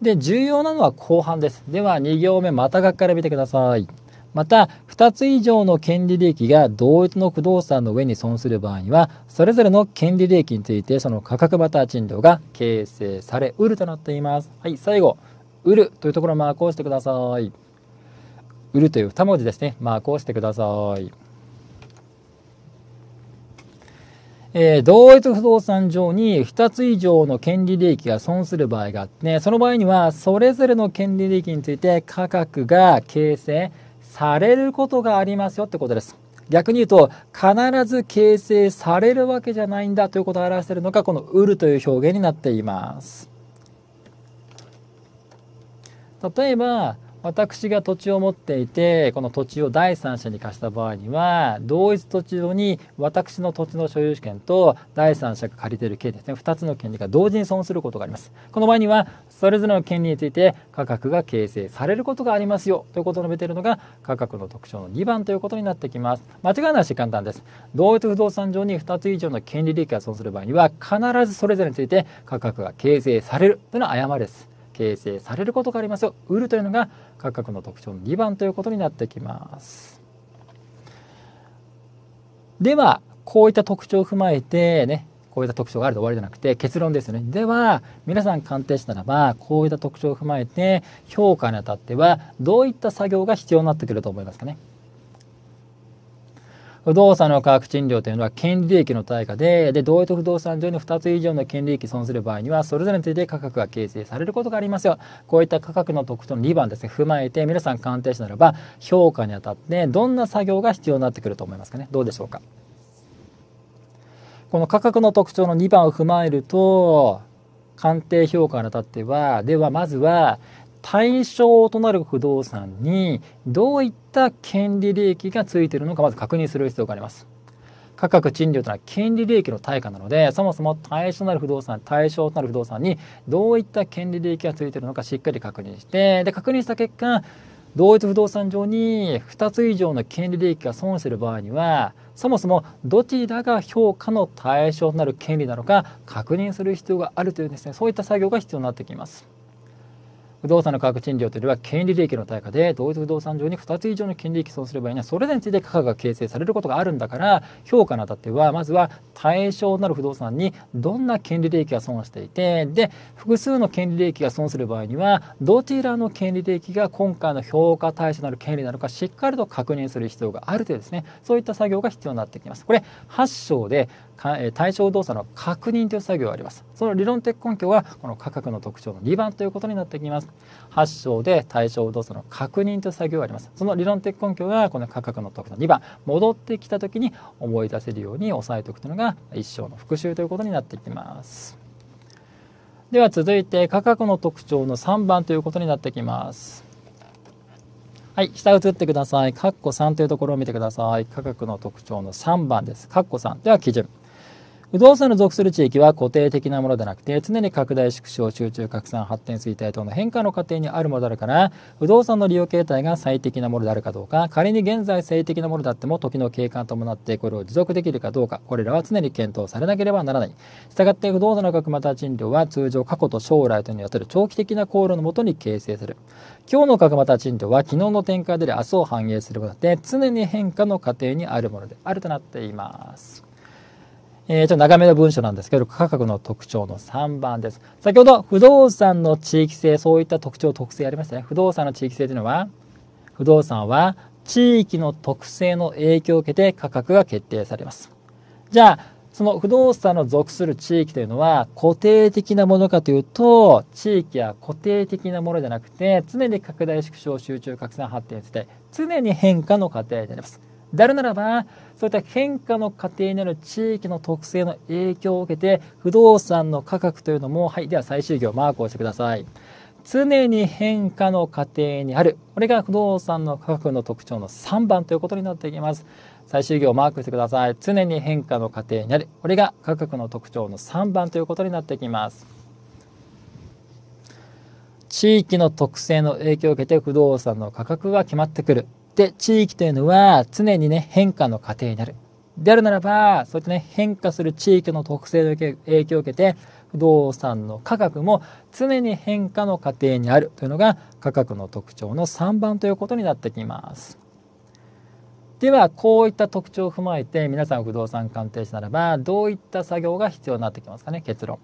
で、重要なのは後半です。では、2行目またがっから見てください。また2つ以上の権利利益が同一の不動産の上に損する場合にはそれぞれの権利利益についてその価格バター賃料が形成されうるとなっています。はい、最後「売る」というところをマークをしてください。売るという2文字ですねマークをしてください。えー、同一不動産上に2つ以上の権利利益が損する場合があって、その場合にはそれぞれの権利利益について価格が形成されることがありますよってことです。逆に言うと、必ず形成されるわけじゃないんだということを表しているのが、この売るという表現になっています。例えば、私が土地を持っていてこの土地を第三者に貸した場合には同一土地上に私の土地の所有権と第三者が借りている権利ですね2つの権利が同時に損することがありますこの場合にはそれぞれの権利について価格が形成されることがありますよということを述べているのが価格の特徴の2番ということになってきます間違いなし簡単です同一不動産上に2つ以上の権利利益が損する場合には必ずそれぞれについて価格が形成されるというのは誤りです形成されることがありますよ売るというのが価格の特徴の2番ということになってきますではこういった特徴を踏まえてねこういった特徴があると終わりじゃなくて結論ですねでは皆さん鑑定士ならばこういった特徴を踏まえて評価にあたってはどういった作業が必要になってくると思いますかね不動産の価格賃料というのは権利益の対価で、で、同一不動産上に2つ以上の権利益損する場合には、それぞれについて価格が形成されることがありますよ。こういった価格の特徴の2番ですね、踏まえて、皆さん鑑定士ならば、評価にあたって、どんな作業が必要になってくると思いますかね。どうでしょうか。この価格の特徴の2番を踏まえると、鑑定評価にあたっては、ではまずは、対象となる不動産にどういった権利利益がついているのかまず確認する必要があります。価格賃料というのは権利利益の対価なのでそもそも対象となる不動産対象となる不動産にどういった権利利益がついているのかしっかり確認してで確認した結果同一不動産上に2つ以上の権利利益が損している場合にはそもそもどちらが評価の対象となる権利なのか確認する必要があるというですねそういった作業が必要になってきます。不動産の価格賃料というのは権利利益の対価で同一不動産上に2つ以上の権利益損すればいいはそれらについて価格が形成されることがあるんだから評価のあたってはまずは対象となる不動産にどんな権利利益が損していてで複数の権利利益が損する場合にはどちらの権利利益が今回の評価対象となる権利なのかしっかりと確認する必要があるというですねそういった作業が必要になってきます。これ8章で対象動作の確認という作業がありますその理論的根拠がこの価格の特徴の2番ということになってきます8章で対象動作の確認という作業がありますその理論的根拠がこの価格の特徴の2番戻ってきた時に思い出せるように押さえておくというのが1章の復習ということになってきますでは続いて価格の特徴の3番ということになってきますはい、下移ってください。カッコ3というところを見てください。価格の特徴の3番です。カッコ3。では基準。不動産の属する地域は固定的なものでなくて、常に拡大縮小、集中拡散、発展衰退等の変化の過程にあるものであるから、不動産の利用形態が最適なものであるかどうか、仮に現在最適なものであっても、時の観とも伴ってこれを持続できるかどうか、これらは常に検討されなければならない。したがって不動産の角格また賃料は通常過去と将来とにわたる長期的な航路のもとに形成する。今日の角格また賃料は昨日の展開で明日を反映することで、常に変化の過程にあるものであるとなっています。えー、ちょっと長めの文章なんですけど、価格の特徴の3番です。先ほど、不動産の地域性、そういった特徴、特性ありましたね。不動産の地域性というのは、不動産は地域の特性の影響を受けて価格が決定されます。じゃあ、その不動産の属する地域というのは固定的なものかというと、地域は固定的なものじゃなくて、常に拡大縮小集中拡散発展して、常に変化の過程になります。であるならば、そういった変化の過程にある地域の特性の影響を受けて、不動産の価格というのも、はい、では最終行マークをしてください。常に変化の過程にある。これが不動産の価格の特徴の3番ということになっていきます。最終行マークしてください。常に変化の過程にある。これが価格の特徴の3番ということになってきます。地域の特性の影響を受けて不動産の価格が決まってくる。で、地域というのは常にね、変化の過程になる。であるならば、そういったね、変化する地域の特性の影響を受けて、不動産の価格も常に変化の過程にあるというのが価格の特徴の3番ということになってきます。ではこういった特徴を踏まえて皆さん不動産鑑定士ならばどういった作業が必要になってきますかね結論。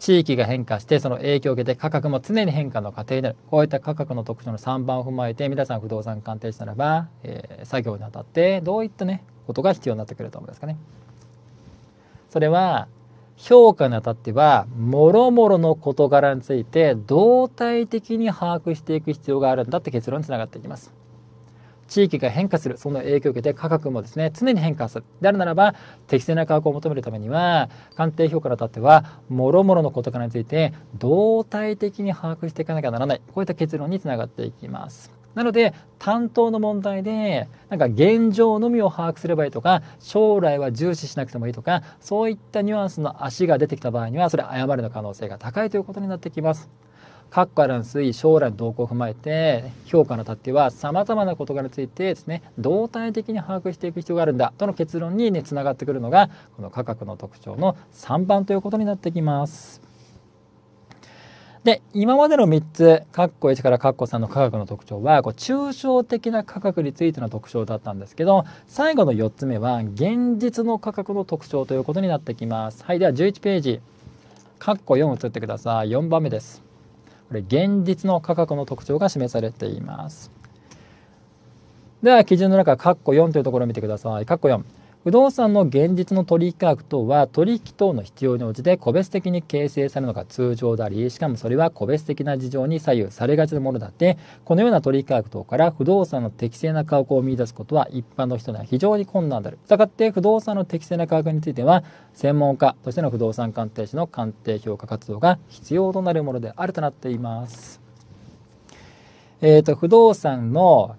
地域が変化してその影響を受けて価格も常に変化の過程になるこういった価格の特徴の3番を踏まえて皆さん不動産鑑定士ならば、えー、作業にあたってどういったねことが必要になってくると思いますかね。それは評価にあたってはもろもろの事柄について動体的に把握していく必要があるんだって結論につながっていきます。地域が変化するそんな影響を受けて価格もですね常に変化するであるならば適正な価格を求めるためには鑑定評価にあたってはもろもろの事柄について動態的に把握していかなきゃならないこういった結論につながっていきます。なので担当の問題でなんか現状のみを把握すればいいとか将来は重視しなくてもいいとかそういったニュアンスの足が出てきた場合にはそれ誤りの可能性が高いということになってきます。各からの推移将来の動向を踏まえて評価の立てはさまざまな事柄についてですね動態的に把握していく必要があるんだとの結論にねつながってくるのがこの価格の特徴の3番ということになってきます。で今までの3つ括弧1から括弧3の価格の特徴はこう抽象的な価格についての特徴だったんですけど最後の4つ目は現実の価格の特徴ということになってきますはいでは11ページ括弧4を移ってください4番目ですこれ現実の価格の特徴が示されていますでは基準の中括弧4というところを見てください括弧4不動産の現実の取引価格等は取引等の必要に応じて個別的に形成されるのが通常でありしかもそれは個別的な事情に左右されがちなものだってこのような取引価格等から不動産の適正な価格を見出すことは一般の人には非常に困難であるしたがって不動産の適正な価格については専門家としての不動産鑑定士の鑑定評価活動が必要となるものであるとなっていますえーと、と不動産の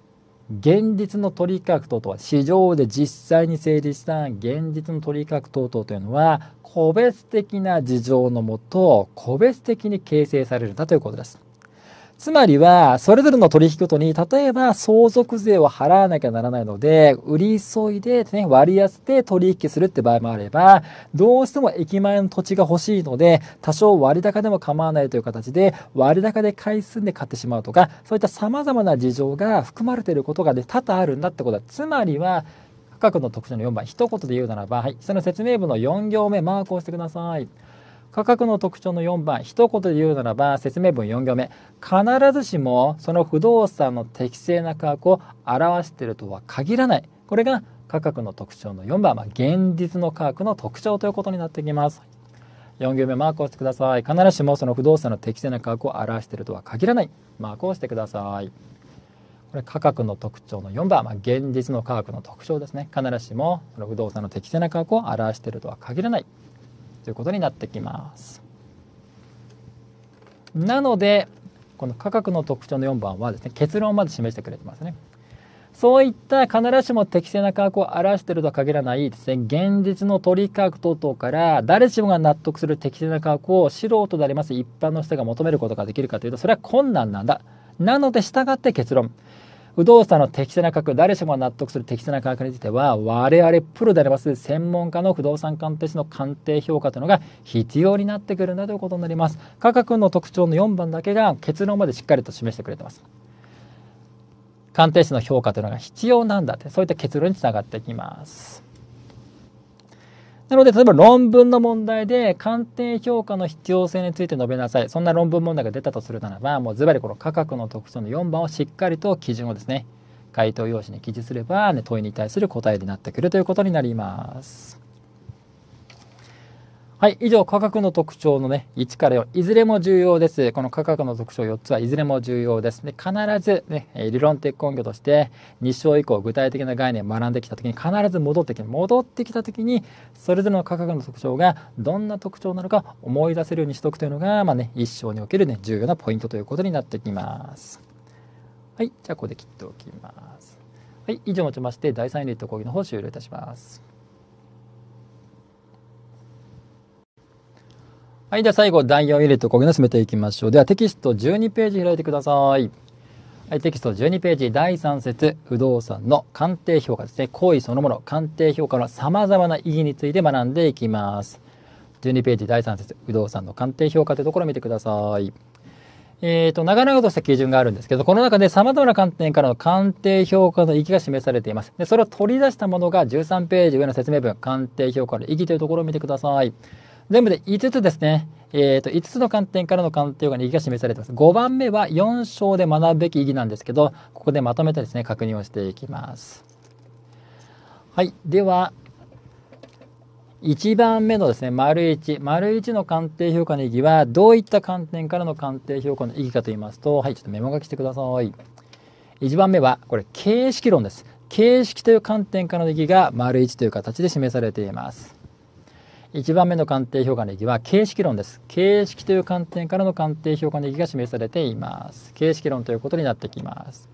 現実の取価格等々は市場で実際に成立した現実の取価格等々というのは個別的な事情のもと個別的に形成されるんだということです。つまりは、それぞれの取引ごとに、例えば相続税を払わなきゃならないので、売り急いで、ね、割安で取引するって場合もあれば、どうしても駅前の土地が欲しいので、多少割高でも構わないという形で、割高で買い進んで買ってしまうとか、そういった様々な事情が含まれていることが、ね、多々あるんだってことだ。つまりは、価格の特徴の4番、一言で言うならば、はい、その説明文の4行目、マークをしてください。価格の特徴の4番一言で言うならば説明文4行目必ずしもその不動産の適正な価格を表しているとは限らないこれが価格の特徴の4番、まあ、現実の価格の特徴ということになってきます4行目マークをしてください必ずしもその不動産の適正な価格を表しているとは限らないマークをしてくださいこれ価格の特徴の4番、まあ、現実の価格の特徴ですね必ずしもその不動産の適正な価格を表しているとは限らないということになってきます。なのでこの価格の特徴の4番はですね結論まで示してくれてますね。そういった必ずしも適正な価格を表しているとは限らないですね現実の取引価格等々から誰しもが納得する適正な価格を素人であります一般の人が求めることができるかというとそれは困難なんだ。なので従って結論不動産の適正な価格誰しもが納得する適正な価格については我々プロであります専門家の不動産鑑定士の鑑定評価というのが必要になってくるんだということになります価格の特徴の4番だけが結論までしっかりと示してくれてます鑑定士の評価というのが必要なんだってそういった結論につながってきますなので、例えば論文の問題で鑑定評価の必要性について述べなさい。そんな論文問題が出たとするならば、もうズバリこの価格の特徴の4番をしっかりと基準をですね、回答用紙に記述すれば、ね、問いに対する答えになってくるということになります。はい、以上価格の特徴のね1から4いずれも重要です。この価格の特徴4つはいずれも重要です。で必ずね理論的根拠として2章以降具体的な概念を学んできた時に必ず戻ってきて戻ってきた時にそれぞれの価格の特徴がどんな特徴なのか思い出せるようにしておくというのがまあね一章におけるね重要なポイントということになってきます。はい、じゃあここで切っておきます。はい、以上をもちまして第3レット講義の方終了いたします。はい、では最後、第4位列ット講義の進めていきましょう。ではテキスト12ページ開いてください。はい、テキスト12ページ第3節、不動産の鑑定評価ですね。行為そのもの、鑑定評価の様々な意義について学んでいきます。12ページ第3節、不動産の鑑定評価というところを見てください。えっ、ー、と、長々とした基準があるんですけど、この中で様々な観点からの鑑定評価の意義が示されています。で、それを取り出したものが13ページ上の説明文、鑑定評価の意義というところを見てください。全部で5つですね。えーと、5つの観点からの鑑定が意義が示されています。5番目は4章で学ぶべき意義なんですけど、ここでまとめてですね、確認をしていきます。はい、では、1番目のですね、丸1。丸1の鑑定評価の意義は、どういった観点からの鑑定評価の意義かと言いますと、はい、ちょっとメモ書きしてください。1番目は、これ、形式論です。形式という観点からの意義が、丸1という形で示されています。1番目の鑑定評価の意義は形式論です。形式という観点からの鑑定評価の意義が示されています。形式論ということになってきます。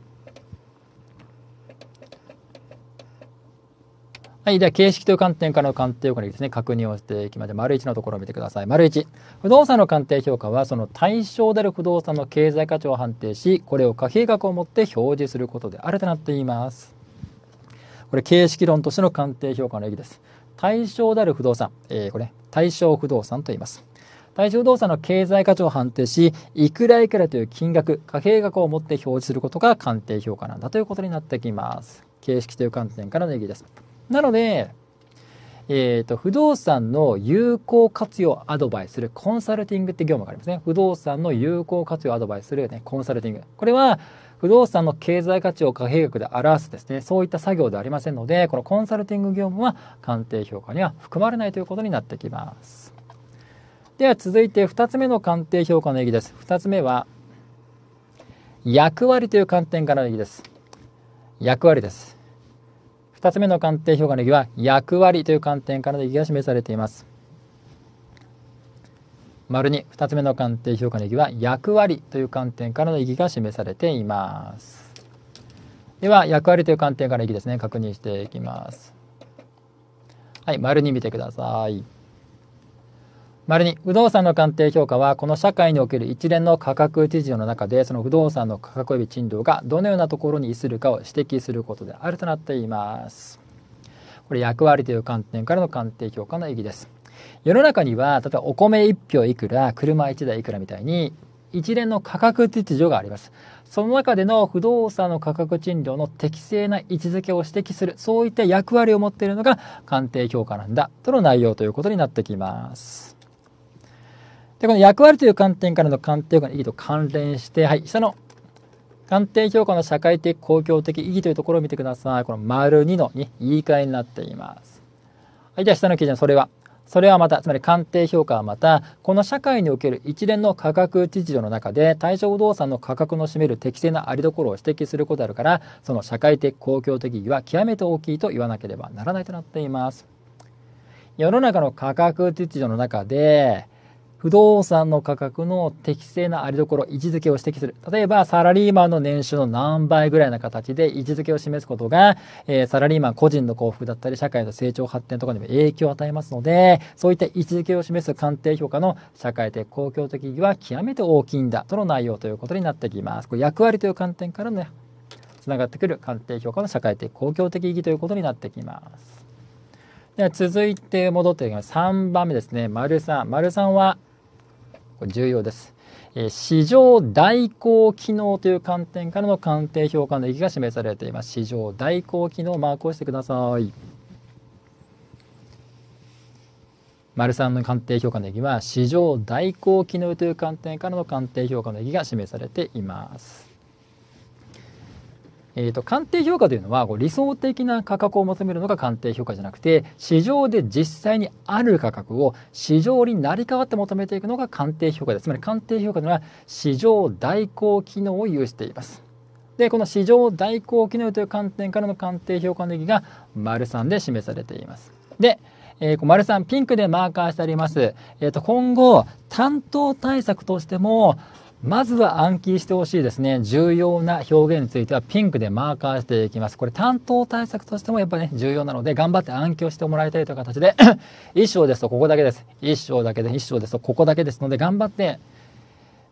はい。では、形式という観点からの鑑定評価にですね、確認をしていきまして、丸1のところを見てください。丸1。不動産の鑑定評価は、その対象である不動産の経済価値を判定し、これを可計額をもって表示することであるとなっています。これ、形式論としての鑑定評価の意義です。対象である不動産、えー、これ、対象不動産と言います。対象不動産の経済価値を判定し、いくらいくらという金額、貨幣額を持って表示することが鑑定評価なんだということになってきます。形式という観点からの意義です。なので、えーと、と不動産の有効活用アドバイスするコンサルティングって業務がありますね。不動産の有効活用アドバイスする、ね、コンサルティング。これは不動産の経済価値を貨幣額で表すですねそういった作業ではありませんのでこのコンサルティング業務は鑑定評価には含まれないということになってきますでは続いて2つ目の鑑定評価の意義です2つ目は役割という観点からの意義です役割です2つ目の鑑定評価の意義は役割という観点からの意義が示されています丸二二つ目の鑑定評価の意義は役割という観点からの意義が示されていますでは役割という観点から意義ですね確認していきますはい丸二見てください丸に不動産の鑑定評価はこの社会における一連の価格事情の中でその不動産の価格及び賃料がどのようなところに位するかを指摘することであるとなっていますこれ役割という観点からの鑑定評価の意義です世の中には例えばお米1票いくら車1台いくらみたいに一連の価格秩序がありますその中での不動産の価格賃料の適正な位置づけを指摘するそういった役割を持っているのが鑑定評価なんだとの内容ということになってきますでこの役割という観点からの鑑定評価の意義と関連して、はい、下の鑑定評価の社会的公共的意義というところを見てくださいこの丸2の2言い換えになっていますはいじゃあ下の記事のそれはそれはまたつまり鑑定評価はまたこの社会における一連の価格秩序の中で対象不動産の価格の占める適正なありどころを指摘することであるからその社会的公共的意義は極めて大きいと言わなければならないとなっています。世の中の価格秩序の中で不動産の価格の適正なありどころ、位置づけを指摘する。例えば、サラリーマンの年収の何倍ぐらいな形で位置づけを示すことが、えー、サラリーマン個人の幸福だったり、社会の成長発展とかにも影響を与えますので、そういった位置づけを示す鑑定評価の社会的公共的意義は極めて大きいんだとの内容ということになってきます。これ役割という観点からね、つながってくる鑑定評価の社会的公共的意義ということになってきます。では続いて戻っていきます。3番目ですね。丸3。丸3はこれ重要です。え市場代行機能という観点からの鑑定評価の意義が示されています。市場代行機能マークをしてください。丸3の鑑定評価の意義は市場代行機能という観点からの鑑定評価の意義が示されています。えーと、鑑定評価というのはこう理想的な価格を求めるのが鑑定評価じゃなくて市場で実際にある価格を市場に成り代わって求めていくのが鑑定評価ですつまり鑑定評価というのは市場代行機能を有していますでこの市場代行機能という観点からの鑑定評価の意義が丸3で示されていますでえー、丸3ピンクでマーカーしてあります、えーと今後担当対策としてもまずは暗記してほしいですね。重要な表現についてはピンクでマーカーしていきます。これ担当対策としてもやっぱね、重要なので、頑張って暗記をしてもらいたいという形で、一章ですとここだけです。一章だけで、一章ですとここだけですので、頑張って、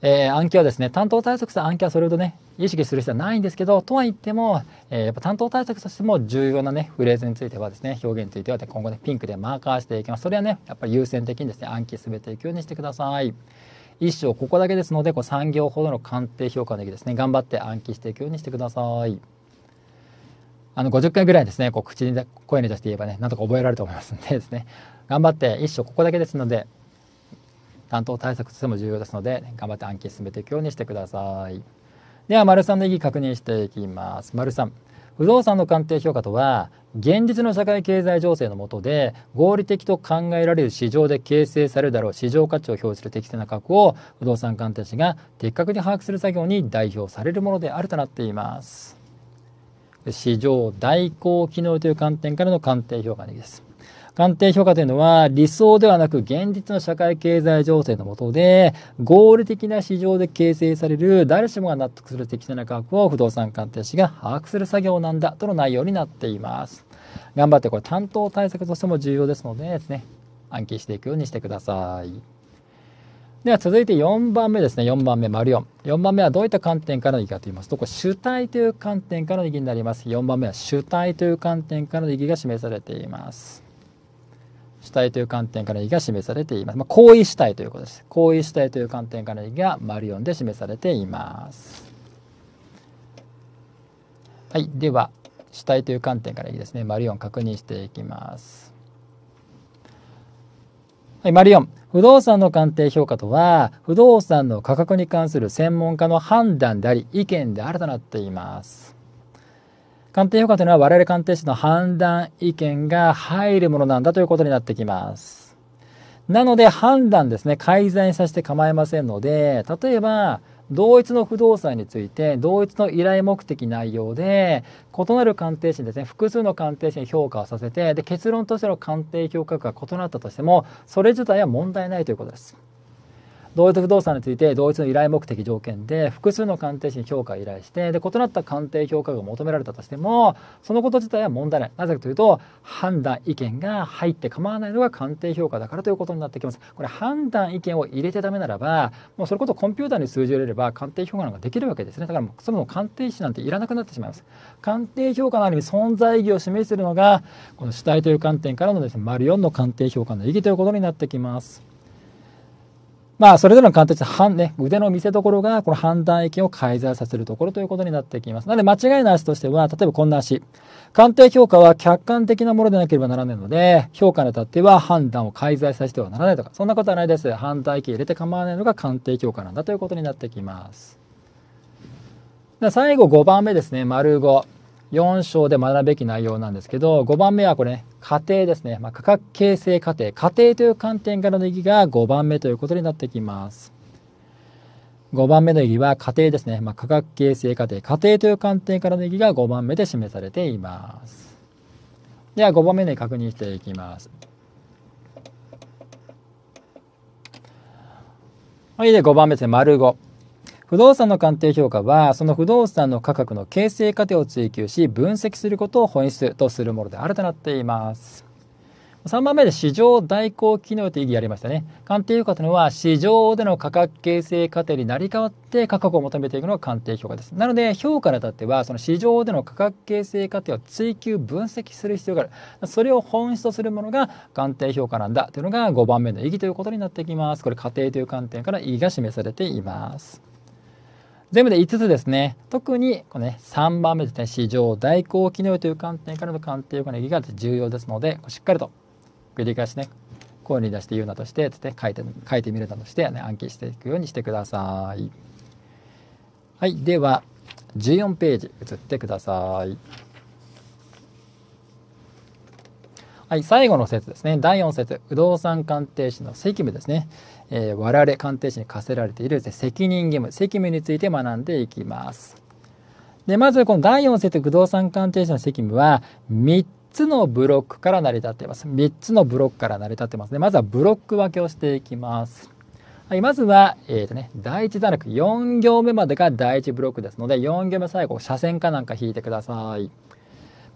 えー、暗記はですね、担当対策と暗記はそれほどね、意識する必要はないんですけど、とは言っても、えー、やっぱ担当対策としても重要なね、フレーズについてはですね、表現については、ね、今後ね、ピンクでマーカーしていきます。それはね、やっぱり優先的にですね、暗記すべていくようにしてください。1章ここだけですのでこう3行ほどの鑑定評価の時ですね頑張って暗記していくようにしてください。あの50回ぐらいですねこう口に声に出して言えばねなんとか覚えられると思いますんでですね頑張って1章ここだけですので担当対策としても重要ですので頑張って暗記進めていくようにしてください。では丸3の意義確認していきます。丸3不動産の鑑定評価とは現実の社会経済情勢の下で合理的と考えられる市場で形成されるだろう市場価値を表示する適正な価格を不動産鑑定士が的確に把握する作業に代表されるものであるとなっています市場代行機能という観点からの鑑定評価です官邸評価というのは理想ではなく現実の社会経済情勢のもとで、合理的な市場で形成される誰しもが納得する適正な価格を不動産鑑定士が把握する作業なんだとの内容になっています。頑張ってこれ担当対策としても重要ですのでですね、暗記していくようにしてください。では続いて4番目ですね。4番目、丸4。4番目はどういった観点からの意義かと言いますと、これ主体という観点からの意義になります。4番目は主体という観点からの意義が示されています。主体という観点から意義が示されています。まあ、行為主体ということです。行為主体という観点から意義がオンで示されています。はい、では主体という観点から意義ですね。マリオン確認していきます。はい、オン不動産の鑑定評価とは、不動産の価格に関する専門家の判断であり、意見であるとなっています。鑑定評価というのは我々鑑定士の判断意見が入るものなんだということになってきます。なので判断ですね、改ざんさせて構いませんので、例えば、同一の不動産について同一の依頼目的内容で異なる鑑定士にですね複数の鑑定士に評価をさせてで結論としての鑑定評価が異なったとしてもそれ自体は問題ないということです。同一不動産について同一の依頼目的条件で複数の鑑定士に評価を依頼してで異なった鑑定評価が求められたとしてもそのこと自体は問題ないなぜかというと判断意見が入って構わないのが鑑定評価だからということになってきますこれ判断意見を入れてダメならばもうそれこそコンピューターに数字を入れれば鑑定評価なんかできるわけですねだからもうそもそも鑑定士なんていらなくなってしまいます鑑定評価のある意味存在意義を示しているのがこの主体という観点からのですね丸4の鑑定評価の意義ということになってきますまあ、それぞれの鑑定値、ね、腕の見せ所が、この判断意見を改在させるところということになってきます。なので、間違いの足としては、例えばこんな足。鑑定評価は客観的なものでなければならないので、評価にあたっては判断を改在させてはならないとか、そんなことはないです。判断意見入れて構わないのが鑑定評価なんだということになってきます。最後5番目ですね、丸5。4章で学ぶべき内容なんですけど、5番目はこれ、ね、家庭ですね、まあ、価格形成過程、過程という観点からの意義が5番目ということになってきます。5番目の意義は家庭ですね、まあ、価格形成過程、家庭という観点からの意義が5番目で示されています。では5番目で確認していきます。はい、で5番目ですね、丸5。不動産の鑑定評価はその不動産の価格の形成過程を追求し分析することを本質とするものであるとなっています3番目で市場代行機能という意義がありましたね。鑑定評価というのは市場での価格形成過程に成り代わって価格を求めていくのが鑑定評価です。なので評価にあたってはその市場での価格形成過程を追求分析する必要がある。それを本質とするものが鑑定評価なんだというのが5番目の意義ということになってきます。これ過程という観点から意義が示されています。全部で5つですね特にこの、ね、3番目ですね市場代行機能という観点からの鑑定管理が重要ですのでしっかりと繰り返しね声に出して言うなとしてつって書いて書いてみるなどして、ね、暗記していくようにしてください。はい、では14ページ移ってください。はい、最後の説ですね。第4説不動産鑑定士の責務ですね。えー、割られ鑑定士に課せられている、責任義務責務について学んでいきます。でまずこの第4節不動産鑑定士の責務は3つのブロックから成り立っています。3つのブロックから成り立っていますね。まずはブロック分けをしていきます。はい、まずは、えーとね、第1段落4行目までが第1ブロックですので4行目最後斜線かなんか引いてください。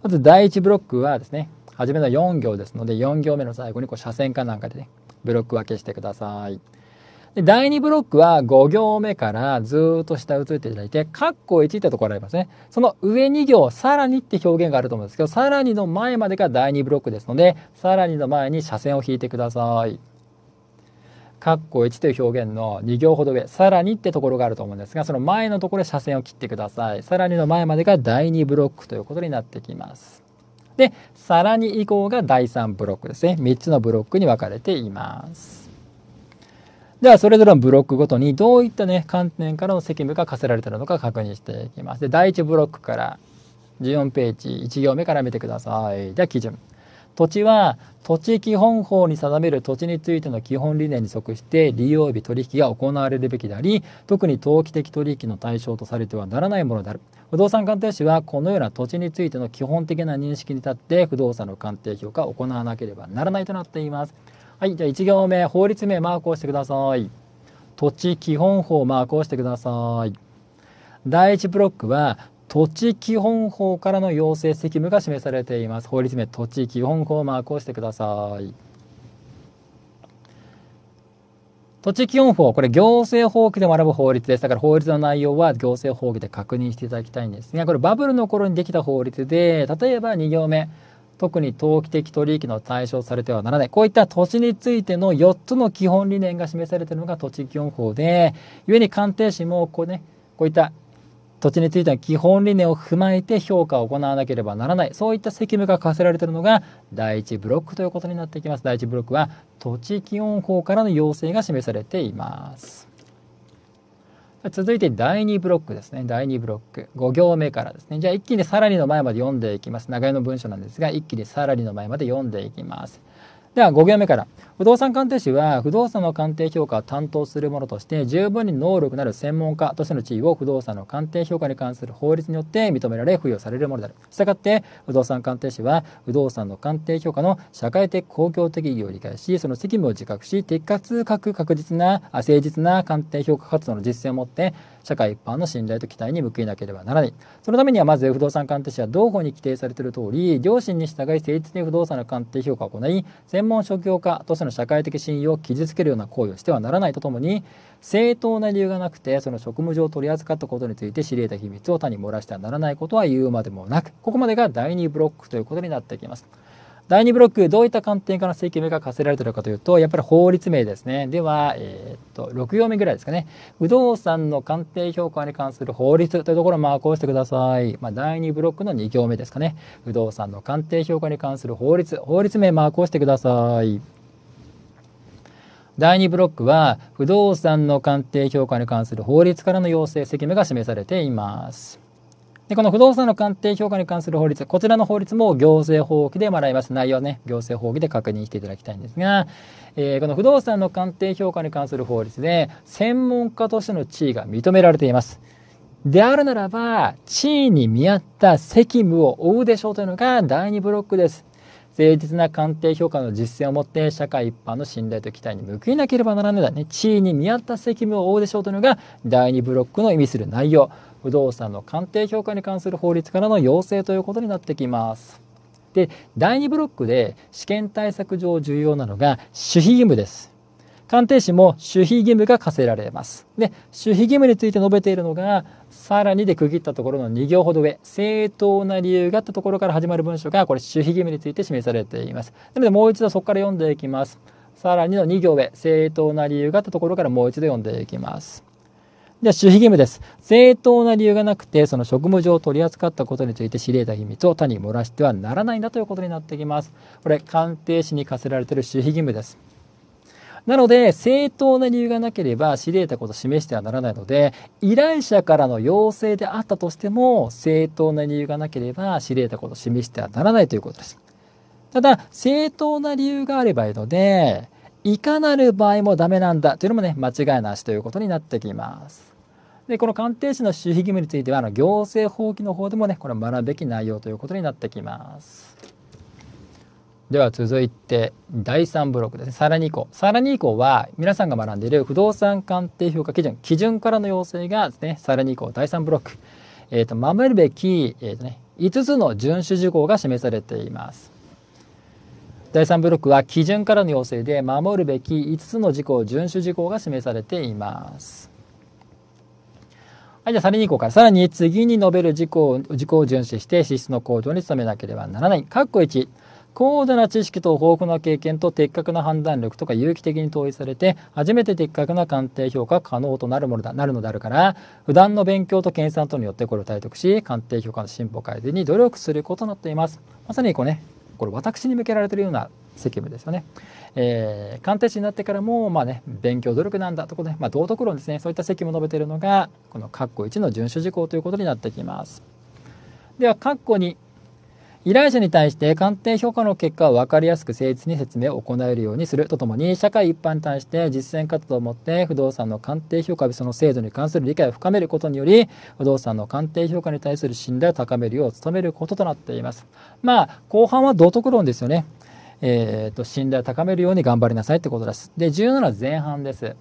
まず第1ブロックはですね初めの4行ですので4行目の最後にこう斜線かなんかでねブロック分けしてください。で第2ブロックは5行目からずっと下移っていただいて、カッコ1ってところありますね。その上2行、さらにって表現があると思うんですけど、さらにの前までが第2ブロックですので、さらにの前に斜線を引いてください。カッコ1という表現の2行ほど上、さらにってところがあると思うんですが、その前のところで斜線を切ってください。さらにの前までが第2ブロックということになってきます。でさらに以降が第3ブロックですね3つのブロックに分かれていますではそれぞれのブロックごとにどういったね観点からの責務が課せられてるのか確認していきますで第1ブロックから14ページ1行目から見てくださいでは基準土地は土地基本法に定める土地についての基本理念に即して利用日取引が行われるべきであり特に投機的取引の対象とされてはならないものである不動産鑑定士はこのような土地についての基本的な認識に立って不動産の鑑定評価を行わなければならないとなっていますはいじゃあ1行目法律名マークをしてください土地基本法マークをしてください第1ブロックは土地基本法からの要請責務が示されています法律名土地基本法マークをしてください土地基本法これ行政法規で学ぶ法律ですだから法律の内容は行政法規で確認していただきたいんですがこれバブルの頃にできた法律で例えば2行目特に投機的取引の対象されてはならない。こういった土地についての4つの基本理念が示されているのが土地基本法で、故に鑑定士もこうね、こういった土地についての基本理念を踏まえて評価を行わなければならないそういった責務が課せられているのが第1ブロックということになってきます第1ブロックは土地基本法からの要請が示されています続いて第2ブロックですね第2ブロック5行目からですねじゃあ一気にさらにの前まで読んでいきます長屋の文章なんですが一気にさらにの前まで読んでいきますでは5行目から不動産鑑定士は不動産の鑑定評価を担当する者として十分に能力のある専門家としての地位を不動産の鑑定評価に関する法律によって認められ付与されるものであるしたがって不動産鑑定士は不動産の鑑定評価の社会的公共的意義を理解しその責務を自覚し的確か確実な誠実な鑑定評価活動の実践をもって社会一般の信頼と期待に報いなければならないそのためにはまず不動産鑑定士は同法に規定されている通り良心に従い誠実に不動産の鑑定評価を行い専門職業家としてのの社会的信用を傷つけるような行為をしてはならないとともに正当な理由がなくてその職務上取り扱ったことについて知り得た秘密を他に漏らしてはならないことは言うまでもなくここまでが第2ブロックということになってきます。第2ブロックどういった観点から請求名が課せられているかというとやっぱり法律名ですねでは、えー、っと6行目ぐらいですかね不動産の鑑定評価に関する法律というところをマークをしてください、まあ、第2ブロックの2行目ですかね不動産の鑑定評価に関する法律法律名マークをしてください第2ブロックは不動産の鑑定評価に関する法律からの要請責務が示されています。でこの不動産の鑑定評価に関する法律こちらの法律も行政法規で学びます内容はね行政法規で確認していただきたいんですが、えー、この不動産の鑑定評価に関する法律で専門家としての地位が認められていますであるならば地位に見合った責務を負うでしょうというのが第2ブロックです誠実な鑑定評価の実践をもって社会一般の信頼と期待に報いなければならぬだね地位に見合った責務を負うでしょうというのが第2ブロックの意味する内容不動産の鑑定評価に関する法律からの要請ということになってきます。で第2ブロックで試験対策上重要なのが守秘義務です。鑑定士も守秘義務が課せられます。で、守秘義務について述べているのが、さらにで区切ったところの2行ほど上、正当な理由があったところから始まる文章が、これ、守秘義務について示されています。なので、もう一度そこから読んでいきます。さらにの2行上、正当な理由があったところからもう一度読んでいきます。では、守秘義務です。正当な理由がなくて、その職務上取り扱ったことについて知り得た秘密を他に漏らしてはならないんだということになってきます。これ、鑑定士に課せられている守秘義務です。なので、正当な理由がなければ、知り得たことを示してはならないので、依頼者からの要請であったとしても、正当な理由がなければ、知り得たことを示してはならないということです。ただ、正当な理由があればいいので、いかなる場合もダメなんだというのもね、間違いなしということになってきます。で、この鑑定士の守秘義務については、あの行政法規の方でもね、これ学ぶべき内容ということになってきます。では続いて第3ブロックですね。さらに以降。さらに以降は皆さんが学んでいる不動産鑑定評価基準、基準からの要請がですね、さらに以降第3ブロック。えっ、ー、と、守るべき、えっ、ー、とね、5つの遵守事項が示されています。第3ブロックは基準からの要請で守るべき5つの事項、遵守事項が示されています。はい、じゃあさらに以降から、さらに次に述べる事項事項を遵守して支出の向上に努めなければならない。括弧1。高度な知識と豊富な経験と的確な判断力とか有機的に統一されて初めて的確な鑑定評価可能となるものだなるのであるから普段の勉強と研鑽とによってこれを体得し鑑定評価の進歩改善に努力することになっていますまさにこうねこれ私に向けられてるような責務ですよね、えー、鑑定士になってからも、まあね、勉強努力なんだとことまあ、道徳論ですねそういった責務を述べているのがこの括弧1の遵守事項ということになってきますでは括弧2依頼者に対して鑑定評価の結果を分かりやすく誠実に説明を行えるようにするとともに社会一般に対して実践活動をもって不動産の鑑定評価やその制度に関する理解を深めることにより不動産の鑑定評価に対する信頼を高めるよう努めることとなっていますまあ後半は道徳論ですよねえーと、と信頼を高めるように頑張りなさいってことですで17前半です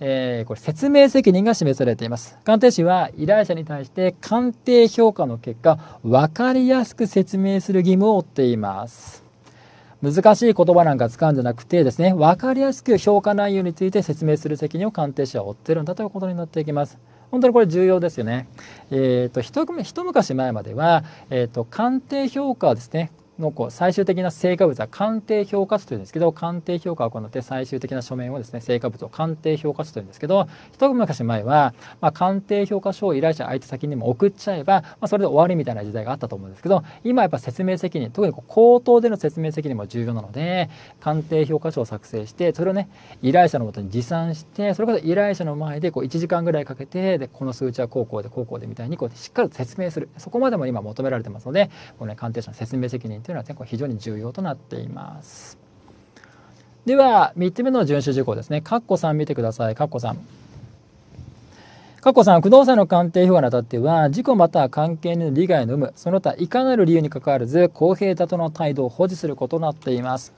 えー、これ説明責任が示されています鑑定士は依頼者に対して鑑定評価の結果分かりやすく説明する義務を負っています難しい言葉なんか使うんじゃなくてですね分かりやすく評価内容について説明する責任を鑑定士は負ってるんだということになっていきます本当にこれ重要ですよね。えーと、と一昔前までは、えーと鑑定評価はですねのこう最終的な成果物は鑑定評価値というんですけど鑑定評価を行って最終的な書面をですね成果物を鑑定評価値というんですけど一昔前は、まあ、鑑定評価書を依頼者相手先にも送っちゃえば、まあ、それで終わりみたいな時代があったと思うんですけど今やっぱ説明責任特に口頭での説明責任も重要なので鑑定評価書を作成してそれをね依頼者のもとに持参してそれこそ依頼者の前でこう1時間ぐらいかけてでこの数値はこうこうでこうこうでみたいにこうしっかり説明するそこまでも今求められてますのでこの、ね、鑑定者の説明責任というのは、ね、非常に重要となっています。では、3つ目の遵守事項ですね。カッコ3見てください。カッコ3。カッさん、不動産の鑑定評価にあたっては、事故または関係の利害の有無、その他いかなる理由にかかわらず、公平だとの態度を保持することになっています。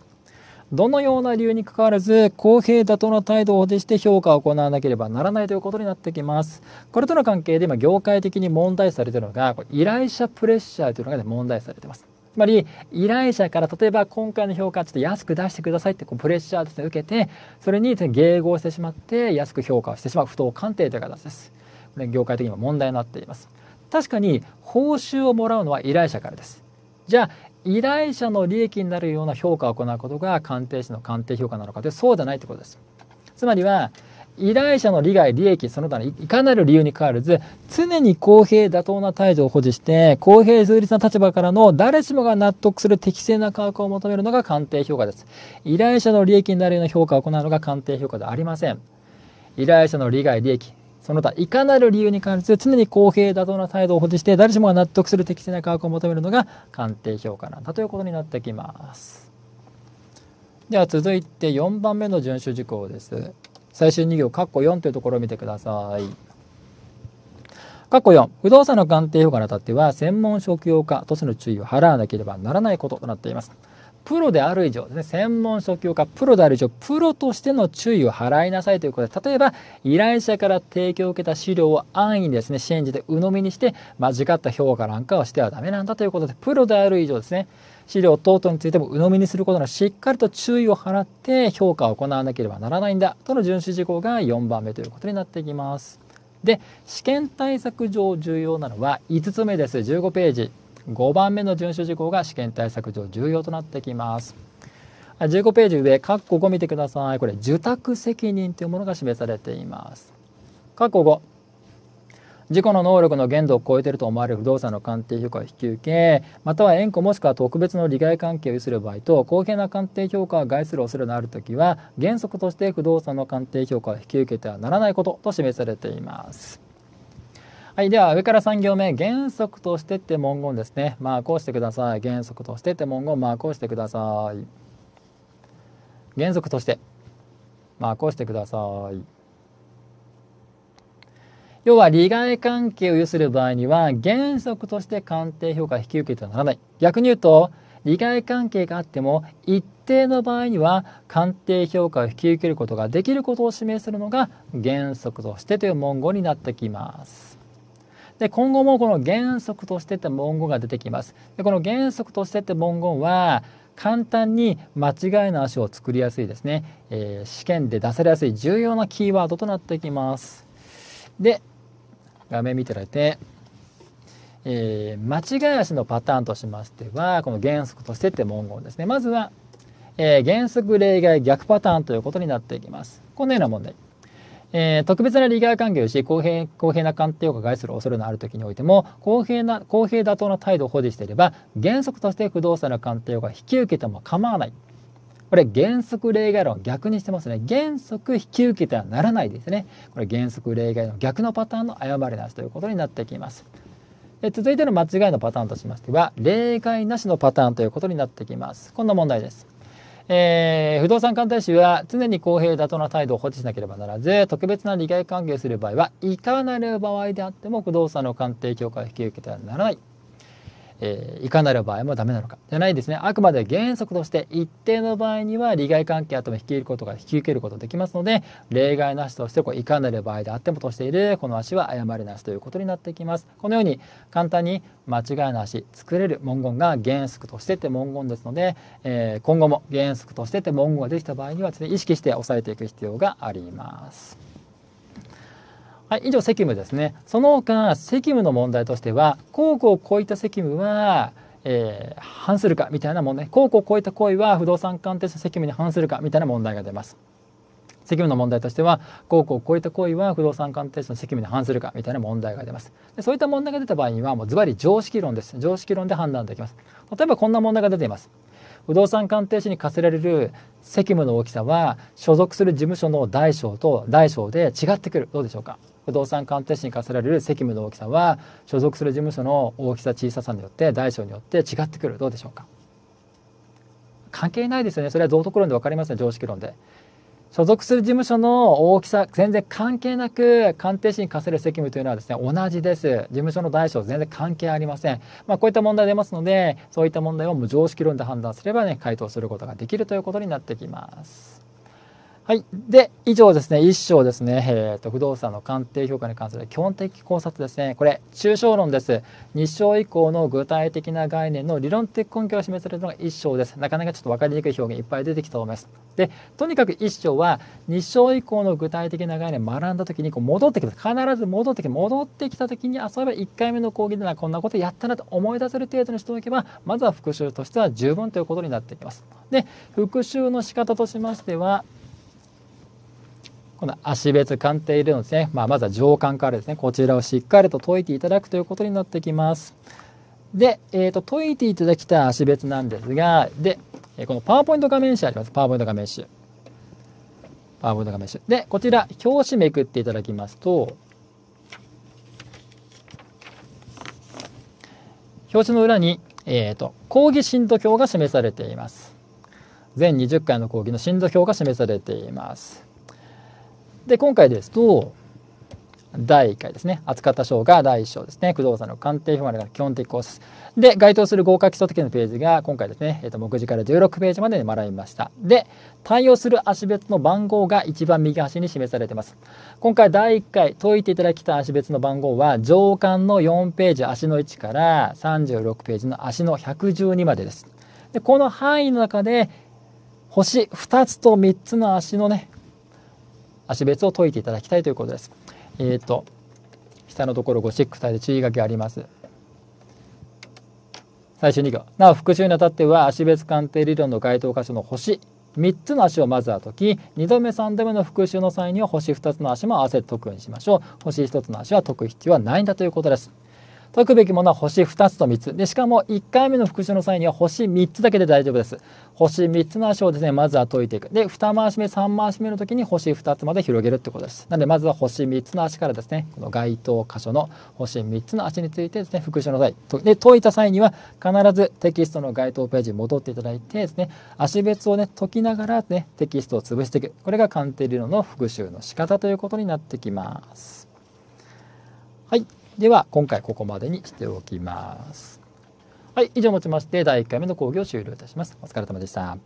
どのような理由にかかわらず公平だとの態度を保持して評価を行わなければならないということになってきますこれとの関係で今業界的に問題されているのが依頼者プレッシャーというのが、ね、問題されていますつまり依頼者から例えば今回の評価ちょっと安く出してくださいってこうプレッシャーです、ね、受けてそれに迎合してしまって安く評価をしてしまう不当鑑定という形です。これ業界的にも問題になっています。確かに報酬をもらうのは依頼者からです。じゃあ依頼者の利益になるような評価を行うことが鑑定士の鑑定評価なのかでそうじゃないってことです。つまりは依頼者の利害、利益、その他のいかなる理由に変わらず、常に公平妥当な態度を保持して、公平中立な立場からの誰しもが納得する適正な価格を求めるのが鑑定評価です。依頼者の利益になるような評価を行うのが鑑定評価ではありません。依頼者の利害、利益、その他いかなる理由に関らて常に公平妥当な態度を保持して誰しもが納得する適正な価格を求めるのが鑑定評価なんだということになってきます。では続いて4番目の遵守事項です。最新2行、カッコ4というところを見てください。カッコ4、不動産の鑑定評価にあたっては、専門職業家としての注意を払わなければならないこととなっています。プロである以上ですね、専門職業家、プロである以上、プロとしての注意を払いなさいということで、例えば、依頼者から提供を受けた資料を安易にですね、信じて鵜呑みにして、間違った評価なんかをしてはダメなんだということで、プロである以上ですね、資料等々についても鵜呑みにすることのしっかりと注意を払って評価を行わなければならないんだとの遵守事項が4番目ということになってきます。で試験対策上重要なのは5つ目です15ページ5番目の遵守事項が試験対策上重要となってきます。15ページ上、括弧5見てください。これ、受託責任というものが示されています。括弧5。事故の能力の限度を超えていると思われる不動産の鑑定評価を引き受けまたは縁故もしくは特別の利害関係を有する場合と公平な鑑定評価を害する恐れのある時は原則として不動産の鑑定評価を引き受けてはならないことと示されています。はい、では上から3行目原則としてって文言ですねまあこうしてください原則としてって文言まあこうしてください原則としてまあこうしてください要は利害関係を有する場合には原則として鑑定評価引き受けてはならない逆に言うと利害関係があっても一定の場合には鑑定評価を引き受けることができることを示するのが原則としてという文言になってきます。で今後もこの原則としてって文言が出てきます。でこの原則としてって文言は簡単に間違いの足を作りやすいですね、えー、試験で出されやすい重要なキーワードとなってきます。で画面見てられて、えー、間違い足のパターンとしましては、この原則としてって文言ですね。まずは、えー、原則、例外、逆パターンということになっていきます。このような問題。えー、特別な利害関係をし公平公平な鑑定を害する恐れのある時においても公平な公平妥当な態度を保持していれば原則として不動産の鑑定を引き受けても構わないこれ原則例外論逆にしてますね。原則引き受けてはならないですね。これ原則例外の逆のパターンの誤りなしということになってきます。で続いての間違いのパターンとしましては、例外なしのパターンということになってきます。こんな問題です。えー、不動産鑑定士は常に公平妥当な態度を保持しなければならず特別な利害関係をする場合はいかなる場合であっても不動産の鑑定協会を引き受けてはならないえー、いかなる場合もダメなのかじゃないですねあくまで原則として一定の場合には利害関係あっても引き受けることが引き受けることできますので例外なしとしてこういかなる場合であってもとしているこの足は誤りなしということになってきますこのように簡単に間違いなし作れる文言が原則としてって文言ですので、えー、今後も原則としてって文言ができた場合にはですね意識して押さえていく必要があります。はい、以上責務ですね。その他責務の問題としては、こうこうこういった責務は、えー、反するかみたいな問題、こうこうこういった行為は不動産鑑定士責務に反するかみたいな問題が出ます。責務の問題としては、こうこうこういった行為は不動産鑑定士の責務に反するかみたいな問題が出ます。でそういった問題が出た場合には、もうズバリ常識論です。常識論で判断できます。例えばこんな問題が出ています。不動産鑑定士に課せられる責務の大きさは所属する事務所の大小と大小で違ってくるどうでしょうか不動産鑑定士に課せられる責務の大きさは所属する事務所の大きさ小ささによって大小によって違ってくるどうでしょうか関係ないですよねそれは道徳論で分かりますね常識論で所属する事務所の大きさ全然関係なく鑑定士に課せる責務というのはですね同じです事務所の大小全然関係ありません、まあ、こういった問題出ますのでそういった問題を無常識論で判断すればね回答することができるということになってきますはい。で、以上ですね、1章ですね、えーと、不動産の鑑定評価に関する基本的考察ですね、これ、抽象論です。2章以降の具体的な概念の理論的根拠を示されるのが1章です。なかなかちょっと分かりにくい表現いっぱい出てきたと思います。で、とにかく1章は、2章以降の具体的な概念を学んだ時にこう戻ってきた、必ず戻ってきて、戻ってきた時に、あ、そういえば1回目の講義ではこんなことやったなと思い出せる程度にしておけば、まずは復習としては十分ということになってきます。で、復習の仕方としましては、この足別鑑定理論ですね、まあ、まずは上巻からですねこちらをしっかりと解いていただくということになってきますで、えーと、解いていただきた足別なんですがでこのパワーポイント画面集ありますパワーポイント画面集パワーポイント画面集でこちら表紙めくっていただきますと表紙の裏に、えーと、と講義進度表が示されています全20回の講義の進度表が示されていますで、今回ですと、第1回ですね。扱った章が第1章ですね。工藤さんの鑑定表までが基本的コース。で、該当する合格基礎的なページが今回ですね、えー、と目次から16ページまでに学びました。で、対応する足別の番号が一番右端に示されています。今回第1回解いていただきた足別の番号は上巻の4ページ足の1から36ページの足の112までです。でこの範囲の中で星2つと3つの足のね足別を解いていただきたいということです。えっ、ー、と下のところゴシック体で注意書きがあります。最初2行。なお復習にあたっては足別鑑定理論の該当箇所の星3つの足をまずは解き2度目3度目の復習の際には星2つの足も合わせて解くようにしましょう。星1つの足は解く必要はないんだということです。解くべきものは星2つと3つ。で、しかも1回目の復習の際には星3つだけで大丈夫です。星3つの足をですね、まずは解いていく。で、2回し目、3回し目の時に星2つまで広げるってことです。なので、まずは星3つの足からですね、この該当箇所の星3つの足についてですね、復習の際。で、解いた際には必ずテキストの該当ページに戻っていただいてですね、足別をね、解きながらね、テキストを潰していく。これが鑑定理論の復習の仕方ということになってきます。はい。では今回ここまでにしておきますはい以上をもちまして第1回目の講義を終了いたしますお疲れ様でした